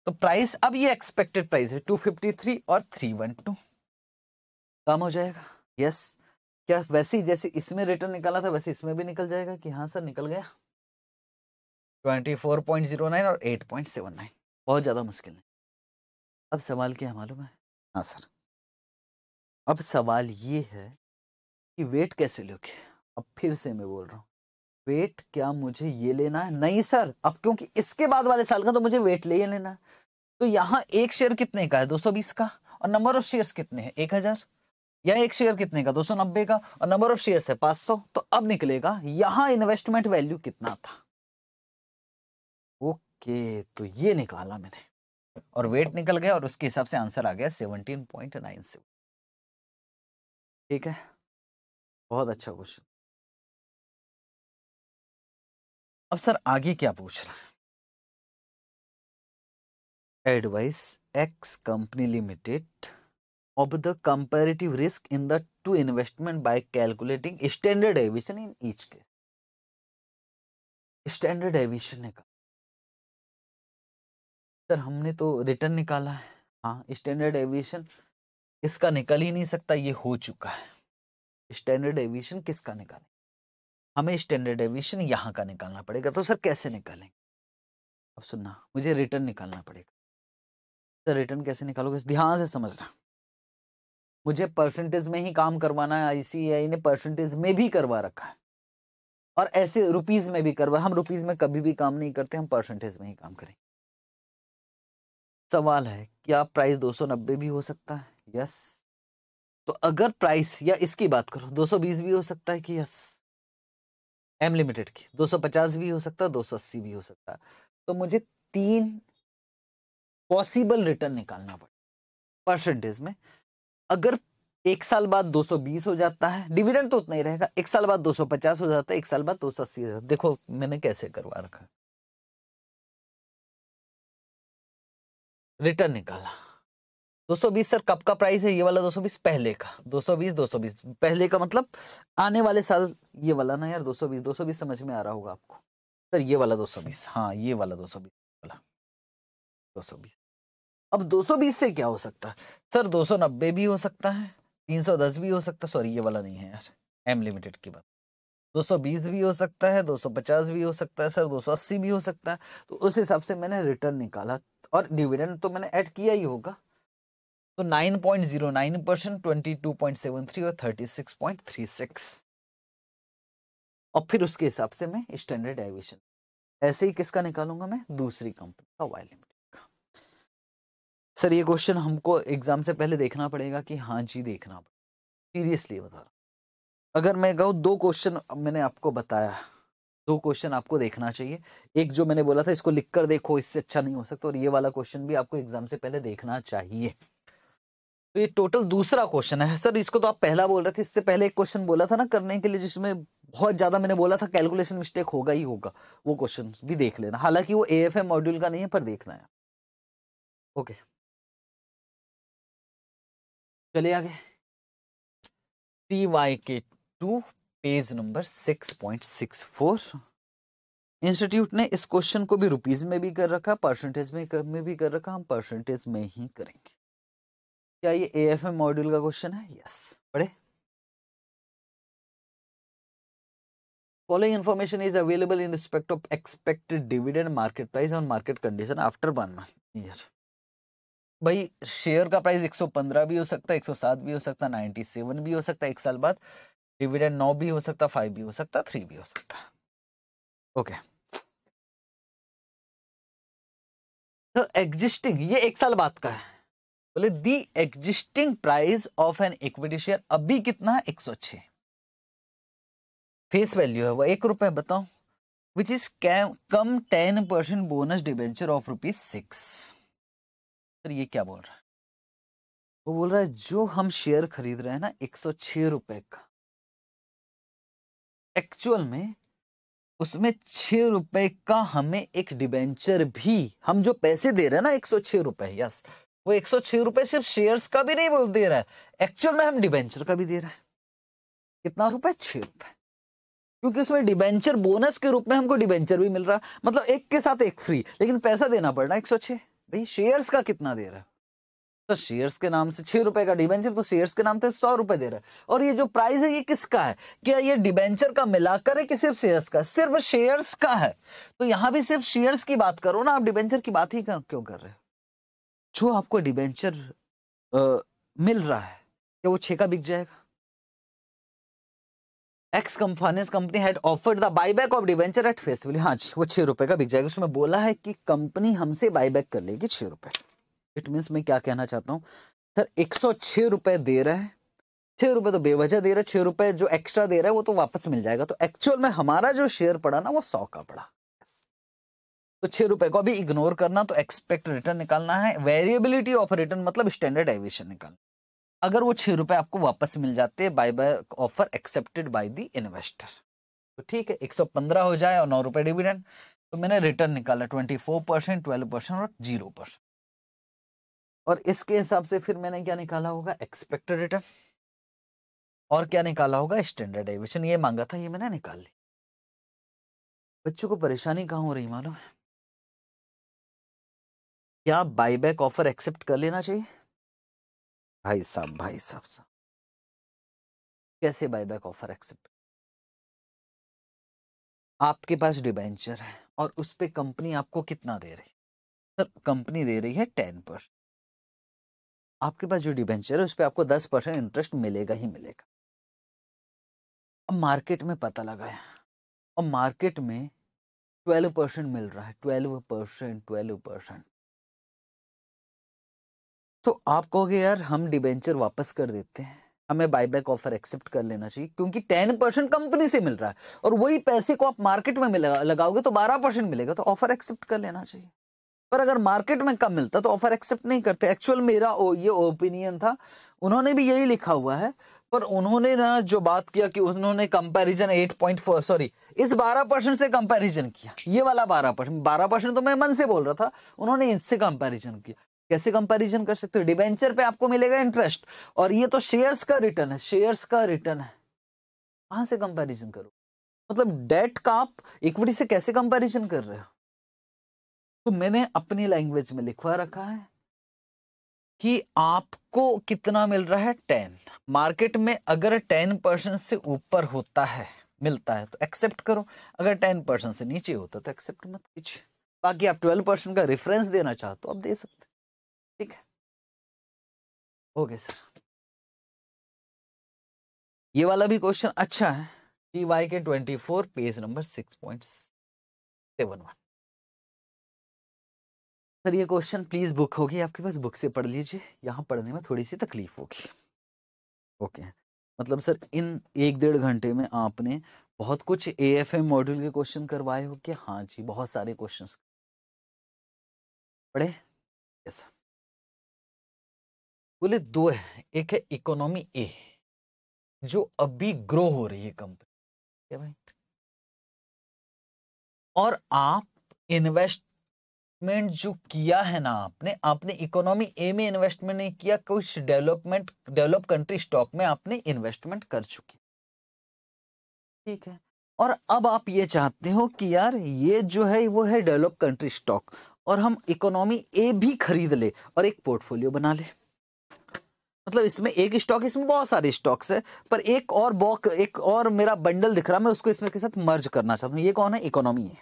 तो प्राइस अब ये एक्सपेक्टेड प्राइस है टू फिफ्टी थ्री और थ्री वन टू कम हो जाएगा यस क्या वैसे जैसे इसमें रिटर्न निकाला था वैसे इसमें भी निकल जाएगा कि हाँ सर निकल गया twenty four point zero nine और एट पॉइंट सेवन नाइन बहुत ज़्यादा मुश्किल नहीं अब सवाल क्या मालूम है हाँ सर अब सवाल ये है कि वेट कैसे लोगे अब फिर से मैं बोल रहा हूँ वेट क्या मुझे ये लेना है नहीं सर अब क्योंकि इसके बाद वाले साल का तो मुझे वेट ले लेना है तो यहाँ एक शेयर कितने का है 220 का और नंबर ऑफ शेयर्स कितने हैं एक हजार या एक शेयर कितने का 290 का और नंबर ऑफ शेयर्स है 500 तो अब निकलेगा यहाँ इन्वेस्टमेंट वैल्यू कितना था ओके तो ये निकाला मैंने और वेट निकल गया और उसके हिसाब से आंसर आ गया सेवनटीन पॉइंट नाइन सेवन ठीक है बहुत अच्छा क्वेश्चन अब सर आगे क्या पूछ रहा है advise X company limited of the comparative risk in the two investment by calculating standard deviation in each case standard deviation ने कहा सर हमने तो रिटर्न निकाला है हाँ स्टैंडर्ड एविएशन इसका निकल ही नहीं सकता ये हो चुका है स्टैंडर्ड एविएशन किसका निकाले हमें स्टैंडर्ड डेविएशन यहाँ का निकालना पड़ेगा तो सर कैसे निकालेंगे अब सुनना मुझे रिटर्न निकालना पड़ेगा सर तो रिटर्न कैसे निकालोगे ध्यान से समझना मुझे परसेंटेज में ही काम करवाना है आईसीआई ने परसेंटेज में भी करवा रखा है और ऐसे रुपीज में भी करवा हम रुपीज में कभी भी काम नहीं करते हम परसेंटेज में ही काम करें सवाल है क्या प्राइस नब्बे भी हो सकता है यस तो अगर प्राइस या इसकी बात करो 220 भी हो सकता है कि यस एम लिमिटेड की 250 भी हो सकता है 280 भी हो सकता है तो मुझे तीन पॉसिबल रिटर्न निकालना पड़े परसेंटेज में अगर एक साल बाद 220 हो जाता है डिविडेंड तो उतना ही रहेगा एक साल बाद 250 हो जाता है एक साल बाद 280 सौ अस्सी देखो मैंने कैसे करवा रखा रिटर्न निकाला 220 सर कब का प्राइस है ये वाला 220 पहले का 220 220 पहले का मतलब आने वाले साल ये वाला ना यार 220 220 समझ में आ रहा होगा आपको सर ये वाला 220 हाँ ये वाला 220 वाला 220 अब 220 से क्या हो सकता है सर 290 भी हो सकता है 310 भी हो सकता है सॉरी ये वाला नहीं है यार एम लिमिटेड की बात 220 भी हो सकता है 250 भी हो सकता है सर 280 भी हो सकता है तो उस हिसाब से मैंने रिटर्न निकाला और डिविडेंड तो मैंने ऐड किया ही होगा तो 9.09 परसेंट ट्वेंटी और 36.36 और फिर उसके हिसाब से मैं स्टैंडर्ड डेविएशन ऐसे ही किसका निकालूंगा मैं दूसरी कंपनी का वाई लिमिटेड का सर ये क्वेश्चन हमको एग्जाम से पहले देखना पड़ेगा कि हाँ जी देखना पड़ेगा सीरियसली बता रहा अगर मैं कहूँ दो क्वेश्चन मैंने आपको बताया दो क्वेश्चन आपको देखना चाहिए एक जो मैंने बोला था इसको लिख कर देखो इससे अच्छा नहीं हो सकता और ये वाला क्वेश्चन भी आपको एग्जाम से पहले देखना चाहिए तो ये टोटल दूसरा क्वेश्चन है सर इसको तो आप पहला बोल रहे थे इससे पहले एक क्वेश्चन बोला था ना करने के लिए जिसमें बहुत ज़्यादा मैंने बोला था कैलकुलेशन मिस्टेक होगा ही होगा वो क्वेश्चन भी देख लेना हालांकि वो ए एफ एम मॉड्यूल का नहीं है पर देखना है ओके चले आगे T Y K two page number six point six four institute ने इस क्वेश्चन को भी रुपीज में भी कर रखा परसेंटेज में भी कर रखा हम परसेंटेज में ही करेंगे क्या ये एफ मॉड्यूल का क्वेश्चन है यस पढ़े following information is available in respect of expected dividend market price on market condition after one month भाई शेयर का प्राइस 115 भी हो सकता है 107 भी हो सकता है 97 भी हो सकता है एक साल बाद डिविडेंड 9 भी हो सकता है 5 भी हो सकता है 3 भी हो सकता है ओके तो एग्जिस्टिंग ये एक साल बाद का है बोले the existing price of an equity share अभी कितना है एक सौ छः फेस वैल्यू है वो एक रुपए बताओ which is cum ten percent bonus debenture of rupees six sir ये क्या बोल रहा है वो बोल रहा है जो हम शेयर खरीद रहे हैं ना एक सौ छ रुपए का एक्चुअल में उसमें छ रुपए का हमें एक डिबेंचर भी हम जो पैसे दे रहे हैं ना एक सौ छह रुपए यस yes, वो एक सौ छह रुपए सिर्फ शेयर्स का भी नहीं बोल दे रहा है एक्चुअल में हम डिबेंचर का भी दे रहे हैं कितना रुपए छह रुपए क्योंकि उसमें डिबेंचर बोनस के रूप में हमको डिबेंचर भी मिल रहा मतलब एक के साथ एक फ्री लेकिन पैसा देना पड़ रहा है एक सौ छह भाई शेयर्स का कितना दे रहा है तो शेयर्स के नाम से छह रुपए का डिबेंचर तो शेयर्स के नाम से सौ रुपए दे रहा है और ये जो प्राइस है ये किसका है क्या ये डिबेंचर का मिलाकर है कि सिर्फ शेयर्स का सिर्फ शेयर्स का है तो यहाँ भी सिर्फ शेयर्स की बात करो ना आप डिबेंचर की बात ही क्यों कर रहे हो जो आपको डिबेंचर मिल रहा है क्या वो छे का बिक जाएगा X cum finance company had offered the buyback of debenture at face value हाँ जी वो छह रुपए का बिक जाएगा उसमें बोला है कि कंपनी हमसे बायबैक कर लेगी छह रुपए इट मीन्स मैं क्या कहना चाहता हूँ सर एक सौ छह रुपए दे रहा है छह रुपए तो बेवजह दे रहा है छह रुपए जो एक्स्ट्रा दे रहा है वो तो वापस मिल जाएगा तो एक्चुअल में हमारा जो शेयर पड़ा ना वो सौ का पड़ा तो छह रुपए को अभी इग्नोर करना तो एक्सपेक्ट रिटर्न निकालना है वेरिएबिलिटी ऑफ रिटर्न मतलब स्टैंडर्ड एविएशन निकालना अगर वो छह रुपए आपको वापस मिल जाते buy buy offer accepted by the investor तो ठीक है 115 हो जाए और नौ रुपए डिविडेंड तो मैंने रिटर्न निकाला 24 परसेंट ट्वेल्व परसेंट और जीरो परसेंट और इसके हिसाब से फिर मैंने क्या निकाला होगा एक्सपेक्टेड रिटर्न और क्या निकाला होगा स्टैंडर्ड एविएशन ये मांगा था ये मैंने निकाल ली बच्चों को परेशानी कहाँ हो रही मालूम है क्या बाईबैक ऑफर एक्सेप्ट कर लेना चाहिए भाई साहब भाई साहब साहब कैसे बाईबैक ऑफर एक्सेप्ट आपके पास डिबेंचर है और उस पर कंपनी आपको कितना दे रही सर कंपनी दे रही है टेन परसेंट आपके पास जो डिबेंचर है उस पर आपको दस परसेंट इंटरेस्ट मिलेगा ही मिलेगा अब मार्केट में पता लगाया और मार्केट में ट्वेल्व परसेंट मिल रहा है ट्वेल्व परसेंट ट्वेल्व परसेंट तो आप कहोगे यार हम डिबेंचर वापस कर देते हैं हमें बायबैक ऑफर एक्सेप्ट कर लेना चाहिए क्योंकि टेन परसेंट कंपनी से मिल रहा है और वही पैसे को आप मार्केट में लगाओगे तो बारह परसेंट मिलेगा तो ऑफर एक्सेप्ट कर लेना चाहिए पर अगर मार्केट में कम मिलता तो ऑफर एक्सेप्ट नहीं करते एक्चुअल मेरा ओ, ये ओपिनियन था उन्होंने भी यही लिखा हुआ है पर उन्होंने ना जो बात किया कि उन्होंने कंपैरिजन 8.4 सॉरी इस 12 परसेंट से कंपैरिजन किया ये वाला 12 परसेंट बारह परसेंट तो मैं मन से बोल रहा था उन्होंने इससे कंपैरिजन किया कैसे कंपैरिजन कर सकते हो डिबेंचर पे आपको मिलेगा इंटरेस्ट और ये तो शेयर्स का रिटर्न है शेयर्स का रिटर्न है कहां से कंपैरिजन करो मतलब डेट का आप इक्विटी से कैसे कंपैरिजन कर रहे हो तो मैंने अपनी लैंग्वेज में लिखवा रखा है कि आपको कितना मिल रहा है टेन मार्केट में अगर टेन परसेंट से ऊपर होता है मिलता है तो एक्सेप्ट करो अगर टेन परसेंट से नीचे होता तो एक्सेप्ट मत कीजिए बाकी आप ट्वेल्व परसेंट का रेफरेंस देना चाहते हो तो आप दे सकते ओके सर ये वाला भी क्वेश्चन अच्छा है T Y K twenty four page number six point seven one sir ये क्वेश्चन प्लीज बुक होगी आपके पास बुक से पढ़ लीजिए यहाँ पढ़ने में थोड़ी सी तकलीफ होगी ओके मतलब सर इन एक डेढ़ घंटे में आपने बहुत कुछ ए एफ एम मॉड्यूल के क्वेश्चन करवाए हो कि हाँ जी बहुत सारे क्वेश्चन पढ़े यस सर बोले दो है एक है इकोनॉमी ए जो अभी ग्रो हो रही है कंपनी क्या भाई और आप इन्वेस्टमेंट जो किया है ना आपने आपने इकोनॉमी ए में इन्वेस्टमेंट नहीं किया कुछ डेवलपमेंट डेवलप कंट्री स्टॉक में आपने इन्वेस्टमेंट कर चुकी ठीक है और अब आप ये चाहते हो कि यार ये जो है वो है डेवलप कंट्री स्टॉक और हम इकोनॉमी ए भी खरीद ले और एक पोर्टफोलियो बना ले मतलब इसमें एक स्टॉक इसमें बहुत सारे स्टॉक्स है पर एक और बॉक एक और मेरा बंडल दिख रहा मैं उसको इसमें के साथ मर्ज करना चाहता हूँ ये कौन है इकोनॉमी है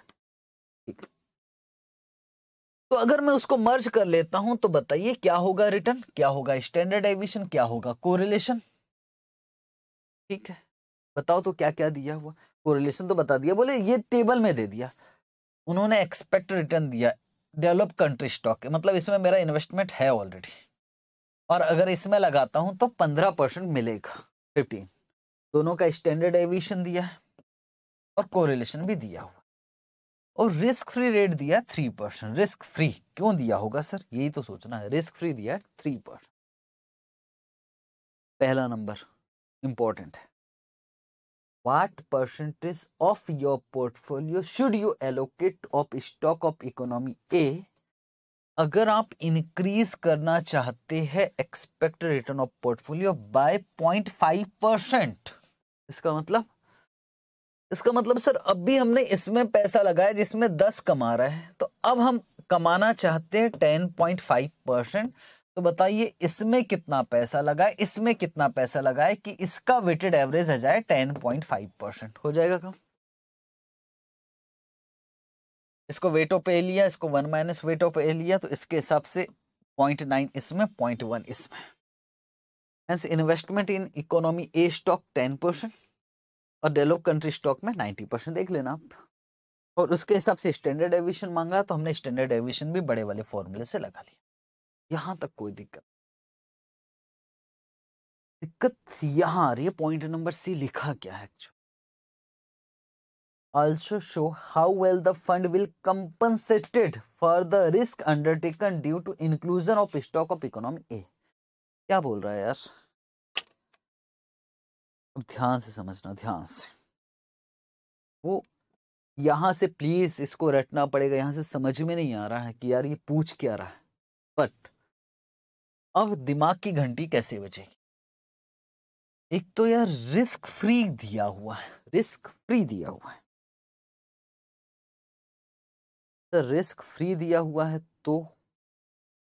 ठीक तो अगर मैं उसको मर्ज कर लेता हूं तो बताइए क्या होगा रिटर्न क्या होगा स्टैंडर्ड एविशन क्या होगा कोरिलेशन ठीक है बताओ तो क्या क्या दिया हुआ कोरिलेशन तो बता दिया बोले ये टेबल में दे दिया उन्होंने एक्सपेक्ट रिटर्न दिया डेवलप कंट्री स्टॉक मतलब इसमें मेरा इन्वेस्टमेंट है ऑलरेडी और अगर इसमें लगाता हूं तो पंद्रह परसेंट मिलेगा फिफ्टीन दोनों का स्टैंडर्ड एविएशन दिया है और कोरिलेशन भी दिया हुआ और रिस्क फ्री रेट दिया थ्री परसेंट रिस्क फ्री क्यों दिया होगा सर यही तो सोचना है रिस्क फ्री दिया थ्री परसेंट पहला नंबर इंपॉर्टेंट है what percentage of your portfolio should you allocate of stock of economy A अगर आप इंक्रीज करना चाहते हैं expect return of portfolio by point five percent इसका मतलब इसका मतलब सर अभी हमने इसमें पैसा लगाया जिसमें दस कमा रहा है तो अब हम कमाना चाहते हैं टेन पॉइंट फाइव परसेंट तो बताइए इसमें कितना पैसा लगाए इसमें कितना पैसा लगाए कि इसका वेटेड एवरेज आ जाए टेन पॉइंट फाइव परसेंट हो जाएगा कम इसको वेटो पे ए लिया इसको वन माइनस वेटो पे ए लिया तो इसके हिसाब से पॉइंट नाइन इसमें पॉइंट वन इसमें hence investment in economy A stock ten percent और डेवलप कंट्री स्टॉक में नाइन्टी परसेंट देख लेना आप और उसके हिसाब से स्टैंडर्ड एविशन मांगा तो हमने स्टैंडर्ड एविशन भी बड़े वाले फॉर्मूले से लगा लिया यहाँ तक कोई दिक्कत दिक्कत यहाँ आ रही है पॉइंट नंबर सी लिखा क्या है actually also show how well the fund will compensated for the risk undertaken due to inclusion of stock of economy A. क्या बोल रहा है यार अब ध्यान से समझना ध्यान से वो यहां से प्लीज इसको रटना पड़ेगा यहां से समझ में नहीं आ रहा है कि यार ये पूछ क्या रहा है बट अब दिमाग की घंटी कैसे बजेगी एक तो यार रिस्क फ्री दिया हुआ है रिस्क फ्री दिया हुआ है रिस्क फ्री दिया हुआ है तो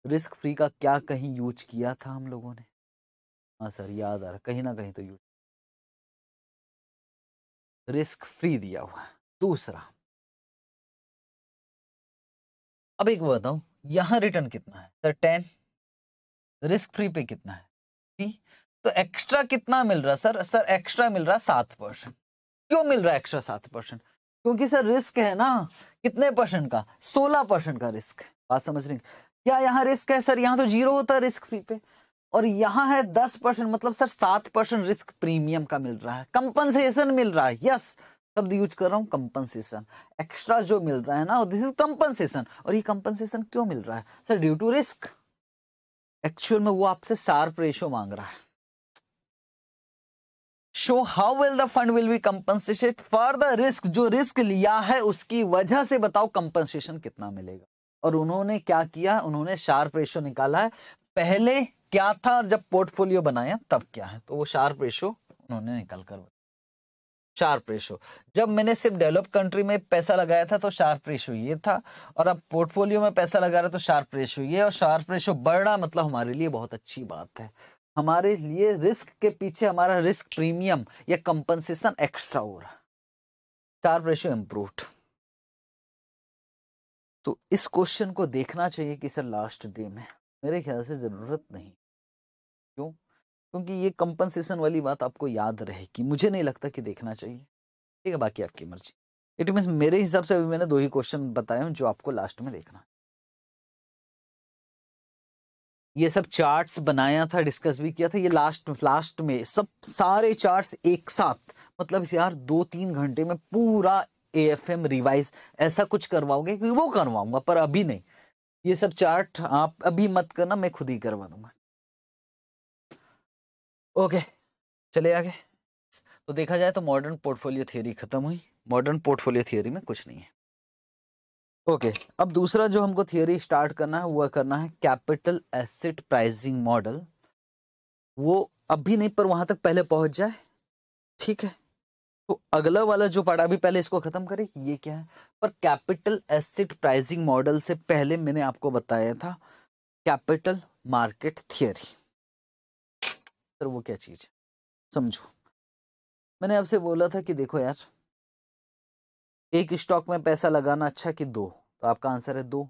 रिस्क फ्री का क्या कहीं यूज किया था हम लोगों ने हाँ सर याद आ रहा कहीं ना कहीं तो यूज रिस्क फ्री दिया हुआ है दूसरा अब एक बताऊ यहां रिटर्न कितना है सर टेन रिस्क फ्री पे कितना है थी? तो एक्स्ट्रा कितना मिल रहा सर सर एक्स्ट्रा मिल रहा सात परसेंट क्यों मिल रहा है एक्स्ट्रा सात परसेंट क्योंकि सर रिस्क है ना कितने परसेंट का सोलह परसेंट का रिस्क है बात समझ रही क्या यहाँ रिस्क है सर यहाँ तो जीरो होता है रिस्क फ्री पे और यहाँ है दस परसेंट मतलब सर सात परसेंट रिस्क प्रीमियम का मिल रहा है कंपनसेशन मिल रहा है यस शब्द यूज कर रहा हूँ कंपनसेशन एक्स्ट्रा जो मिल रहा है ना दिस इज कंपनसेशन और ये कंपनसेशन क्यों मिल रहा है sir due to risk actual में वो आपसे शार्प रेशो मांग रहा है so how will the fund will be compensation for the risk जो रिस्क लिया है उसकी वजह से बताओ कंपनसेशन कितना मिलेगा और उन्होंने क्या किया उन्होंने शार्प रेशो निकाला है पहले क्या था और जब पोर्टफोलियो बनाया तब क्या है तो वो शार्प रेशो उन्होंने निकाल कर शार्प रेशो जब मैंने सिर्फ डेवलप कंट्री में पैसा लगाया था तो शार्प रेशो ये था और अब पोर्टफोलियो में पैसा लगा रहा तो शार्प रेशो ये और शार्प रेशो बढ़ रहा मतलब हमारे लिए बहुत अच्छी बात है हमारे लिए रिस्क के पीछे हमारा रिस्क प्रीमियम या कंपनसेशन एक्स्ट्रा हो रहा चार रेशियो इंप्रूव तो इस क्वेश्चन को देखना चाहिए कि सर लास्ट डे में मेरे ख्याल से ज़रूरत नहीं क्यों क्योंकि ये कंपनसेशन वाली बात आपको याद रहेगी मुझे नहीं लगता कि देखना चाहिए ठीक है बाकी आपकी मर्जी इट मीन्स मेरे हिसाब से अभी मैंने दो ही क्वेश्चन बताए हैं जो आपको लास्ट में देखना ये सब चार्ट्स बनाया था डिस्कस भी किया था ये लास्ट लास्ट में सब सारे चार्ट्स एक साथ मतलब यार दो तीन घंटे में पूरा ए एफ एम रिवाइज ऐसा कुछ करवाओगे क्योंकि वो करवाऊंगा पर अभी नहीं ये सब चार्ट आप अभी मत करना मैं खुद ही करवा दूंगा ओके चले आगे तो देखा जाए तो मॉडर्न पोर्टफोलियो थियोरी खत्म हुई मॉडर्न पोर्टफोलियो थियोरी में कुछ नहीं है ओके okay, अब दूसरा जो हमको थियोरी स्टार्ट करना है वह करना है कैपिटल एसेट प्राइसिंग मॉडल वो अभी नहीं पर वहां तक पहले पहुंच जाए ठीक है तो अगला वाला जो पार्ट अभी पहले इसको खत्म करें ये क्या है पर कैपिटल एसेट प्राइसिंग मॉडल से पहले मैंने आपको बताया था कैपिटल मार्केट थियोरी वो क्या चीज समझो मैंने आपसे बोला था कि देखो यार एक स्टॉक में पैसा लगाना अच्छा कि दो तो आपका आंसर है दो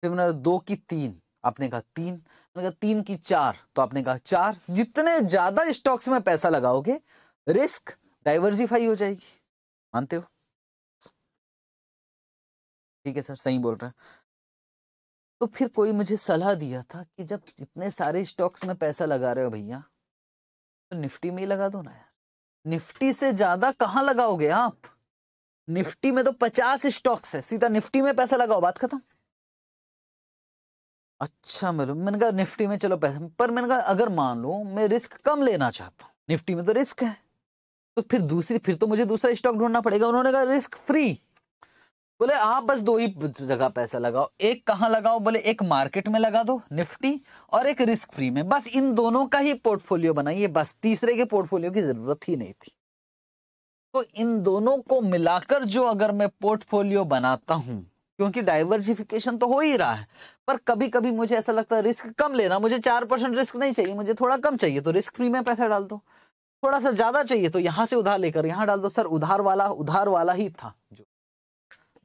फिर मैंने दो की तीन आपने कहा तीन मैंने कहा तीन की चार तो आपने कहा चार जितने ज्यादा स्टॉक्स में पैसा लगाओगे रिस्क डाइवर्सिफाई हो जाएगी मानते हो ठीक है सर सही बोल रहे तो फिर कोई मुझे सलाह दिया था कि जब इतने सारे स्टॉक्स में पैसा लगा रहे हो भैया तो निफ्टी में ही लगा दो ना यार निफ्टी से ज्यादा कहाँ लगाओगे आप निफ्टी में तो पचास स्टॉक्स है सीधा निफ्टी में पैसा लगाओ बात खत्म अच्छा मेरे मतलब मैंने कहा निफ्टी में चलो पैसा पर मैंने कहा अगर मान लो मैं रिस्क कम लेना चाहता हूँ निफ्टी में तो रिस्क है तो फिर दूसरी फिर तो मुझे दूसरा स्टॉक ढूंढना पड़ेगा उन्होंने कहा रिस्क फ्री बोले आप बस दो ही जगह पैसा लगाओ एक कहाँ लगाओ बोले एक मार्केट में लगा दो निफ्टी और एक रिस्क फ्री में बस इन दोनों का ही पोर्टफोलियो बनाइए बस तीसरे के पोर्टफोलियो की जरूरत ही नहीं थी तो इन दोनों को मिलाकर जो अगर मैं पोर्टफोलियो बनाता हूं क्योंकि डाइवर्सिफिकेशन तो हो ही रहा है पर कभी कभी मुझे ऐसा लगता है रिस्क कम लेना मुझे चार परसेंट रिस्क नहीं चाहिए मुझे थोड़ा कम चाहिए तो रिस्क फ्री में पैसा डाल दो थोड़ा सा ज्यादा चाहिए तो यहां से उधार लेकर यहाँ डाल दो सर उधार वाला उधार वाला ही था जो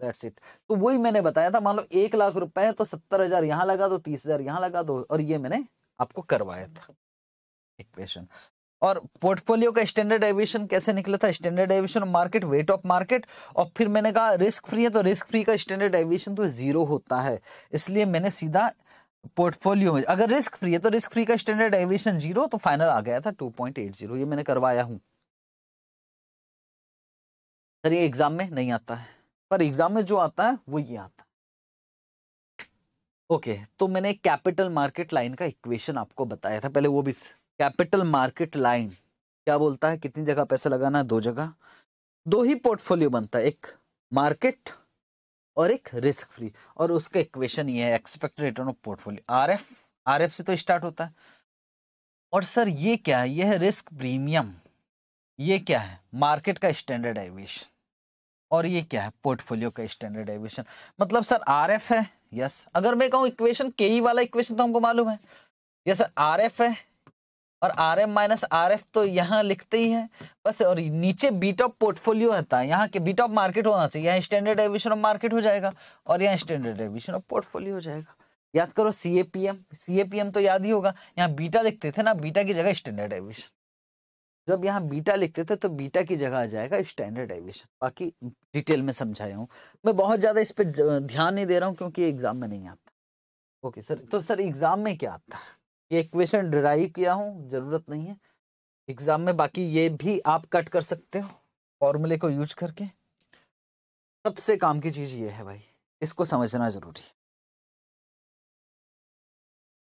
दैट्स इट तो वही मैंने बताया था मान लो एक लाख रुपए है तो सत्तर हजार यहाँ लगा दो तीस हजार यहाँ लगा दो और ये मैंने आपको करवाया था इक्वेशन और पोर्टफोलियो का स्टैंडर्ड एविएशन कैसे निकला था standard deviation market weight of market और फिर मैंने कहा रिस्क फ्री है तो रिस्क फ्री का स्टैंडर्ड एविएशन तो जीरो होता है इसलिए मैंने सीधा पोर्टफोलियो में अगर रिस्क फ्री है तो रिस्क फ्री का स्टैंडर्ड एविएशन जीरो तो फाइनल आ गया था टू पॉइंट एट जीरो ये मैंने करवाया हूँ सर ये एग्जाम में नहीं आता है पर एग्जाम में जो आता है वो ये आता है ओके तो मैंने कैपिटल मार्केट लाइन का इक्वेशन आपको बताया था पहले वो भी कैपिटल मार्केट लाइन क्या बोलता है कितनी जगह पैसा लगाना है दो जगह दो ही पोर्टफोलियो बनता है एक मार्केट और एक रिस्क फ्री और उसका इक्वेशन ये है expected return of portfolio R F R F से तो स्टार्ट होता है और सर ये क्या है यह है रिस्क प्रीमियम ये क्या है मार्केट का स्टैंडर्ड एविएशन और ये क्या है पोर्टफोलियो का स्टैंडर्ड एविएशन मतलब सर आर एफ है यस अगर मैं कहूँ इक्वेशन के ई e वाला इक्वेशन तो हमको मालूम है यस सर आर एफ है और R M minus R F तो यहाँ लिखते ही है बस और नीचे बीट ऑफ पोर्टफोलियो रहता है यहाँ के बीट ऑफ मार्केट होना चाहिए यहाँ स्टैंडर्ड एविशन ऑफ मार्केट हो जाएगा और यहाँ स्टैंडर्ड एविशन ऑफ पोर्टफोलियो हो जाएगा याद करो C A P M C A P M तो याद ही होगा यहाँ बीटा लिखते थे ना बीटा की जगह स्टैंडर्ड एविशन जब यहाँ बीटा लिखते थे तो बीटा की जगह आ जाएगा स्टैंडर्ड एविशन बाकी डिटेल में समझाया हूँ मैं बहुत ज़्यादा इस पर ध्यान नहीं दे रहा हूँ क्योंकि एग्जाम में नहीं आता ओके सर तो सर एग्जाम में क्या आता है ये इक्वेशन डिराइव किया हूँ जरूरत नहीं है एग्जाम में बाकी ये भी आप कट कर सकते हो फॉर्मूले को यूज करके सबसे काम की चीज ये है भाई इसको समझना जरूरी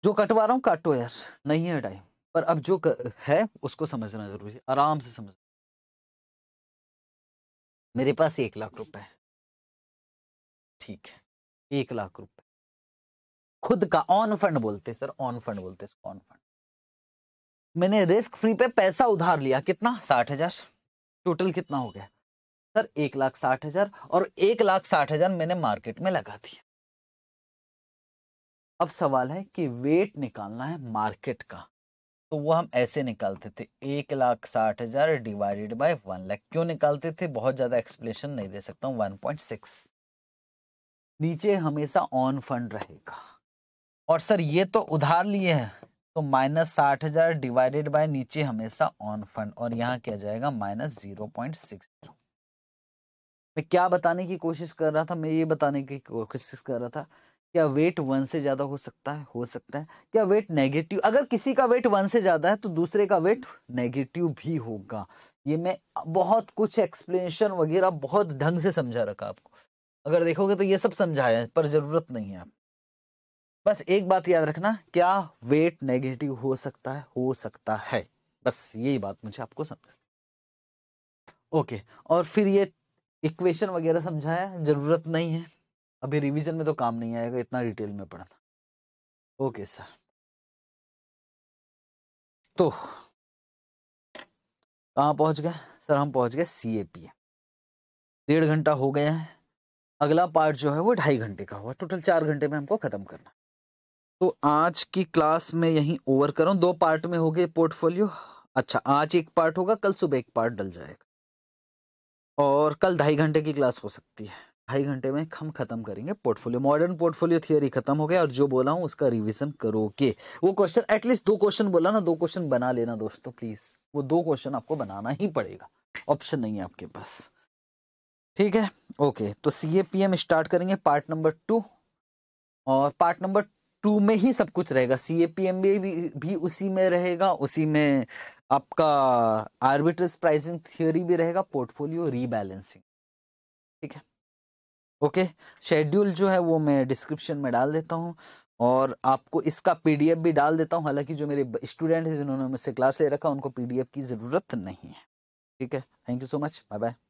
जो कटवा रहा हूँ काटो यार नहीं है टाइम पर अब जो कर, है उसको समझना जरूरी आराम से समझ मेरे पास एक लाख रुपए ठीक है एक लाख रुपए खुद का ऑन फंड बोलते सर ऑन फंड बोलते ऑन फंड मैंने रिस्क फ्री पे पैसा उधार लिया कितना साठ हजार टोटल कितना हो गया सर एक लाख साठ हजार और एक लाख साठ हजार मैंने मार्केट में लगा दिया अब सवाल है कि वेट निकालना है मार्केट का तो वो हम ऐसे निकालते थे एक लाख साठ हजार डिवाइडेड बाय वन लाख क्यों निकालते थे बहुत ज्यादा एक्सप्लेनेशन नहीं दे सकता हूँ वन पॉइंट सिक्स नीचे हमेशा ऑन फंड रहेगा और सर ये तो उधार लिए हैं तो माइनस साठ हजार डिवाइडेड बाय नीचे हमेशा ऑन फंड और यहाँ क्या जाएगा माइनस जीरो पॉइंट सिक्स मैं क्या बताने की कोशिश कर रहा था मैं ये बताने की कोशिश कर रहा था क्या वेट वन से ज्यादा हो सकता है हो सकता है क्या वेट नेगेटिव अगर किसी का वेट वन से ज्यादा है तो दूसरे का वेट नेगेटिव भी होगा ये मैं बहुत कुछ एक्सप्लेनेशन वगैरह बहुत ढंग से समझा रखा आपको अगर देखोगे तो ये सब समझाया पर जरूरत नहीं है आप बस एक बात याद रखना क्या वेट नेगेटिव हो सकता है हो सकता है बस यही बात मुझे आपको समझ ओके और फिर ये इक्वेशन वगैरह समझाया जरूरत नहीं है अभी रिवीजन में तो काम नहीं आएगा इतना डिटेल में पढ़ा था ओके सर तो कहाँ पहुंच गए सर हम पहुंच गए सी ए पी डेढ़ घंटा हो गया है अगला पार्ट जो है वो ढाई घंटे का हुआ टोटल चार घंटे में हमको ख़त्म करना तो आज की क्लास में यहीं ओवर करूँ दो पार्ट में हो गए पोर्टफोलियो अच्छा आज एक पार्ट होगा कल सुबह एक पार्ट डल जाएगा और कल ढाई घंटे की क्लास हो सकती है ढाई घंटे में हम खत्म करेंगे पोर्टफोलियो मॉडर्न पोर्टफोलियो थियरी खत्म हो गया और जो बोला हूँ उसका रिविजन करोगे वो क्वेश्चन एटलीस्ट दो क्वेश्चन बोला ना दो क्वेश्चन बना लेना दोस्तों प्लीज वो दो क्वेश्चन आपको बनाना ही पड़ेगा ऑप्शन नहीं है आपके पास ठीक है ओके तो C A P M start करेंगे पार्ट नंबर टू और पार्ट नंबर टू में ही सब कुछ रहेगा C A P M B भी उसी में रहेगा उसी में आपका आर्बिट्रेज प्राइसिंग थियोरी भी रहेगा पोर्टफोलियो रीबैलेंसिंग ठीक है ओके शेड्यूल जो है वो मैं डिस्क्रिप्शन में डाल देता हूँ और आपको इसका पीडीएफ भी डाल देता हूँ हालांकि जो मेरे स्टूडेंट हैं जिन्होंने मुझसे क्लास ले रखा उनको पीडीएफ की ज़रूरत नहीं है ठीक है thank you so much bye bye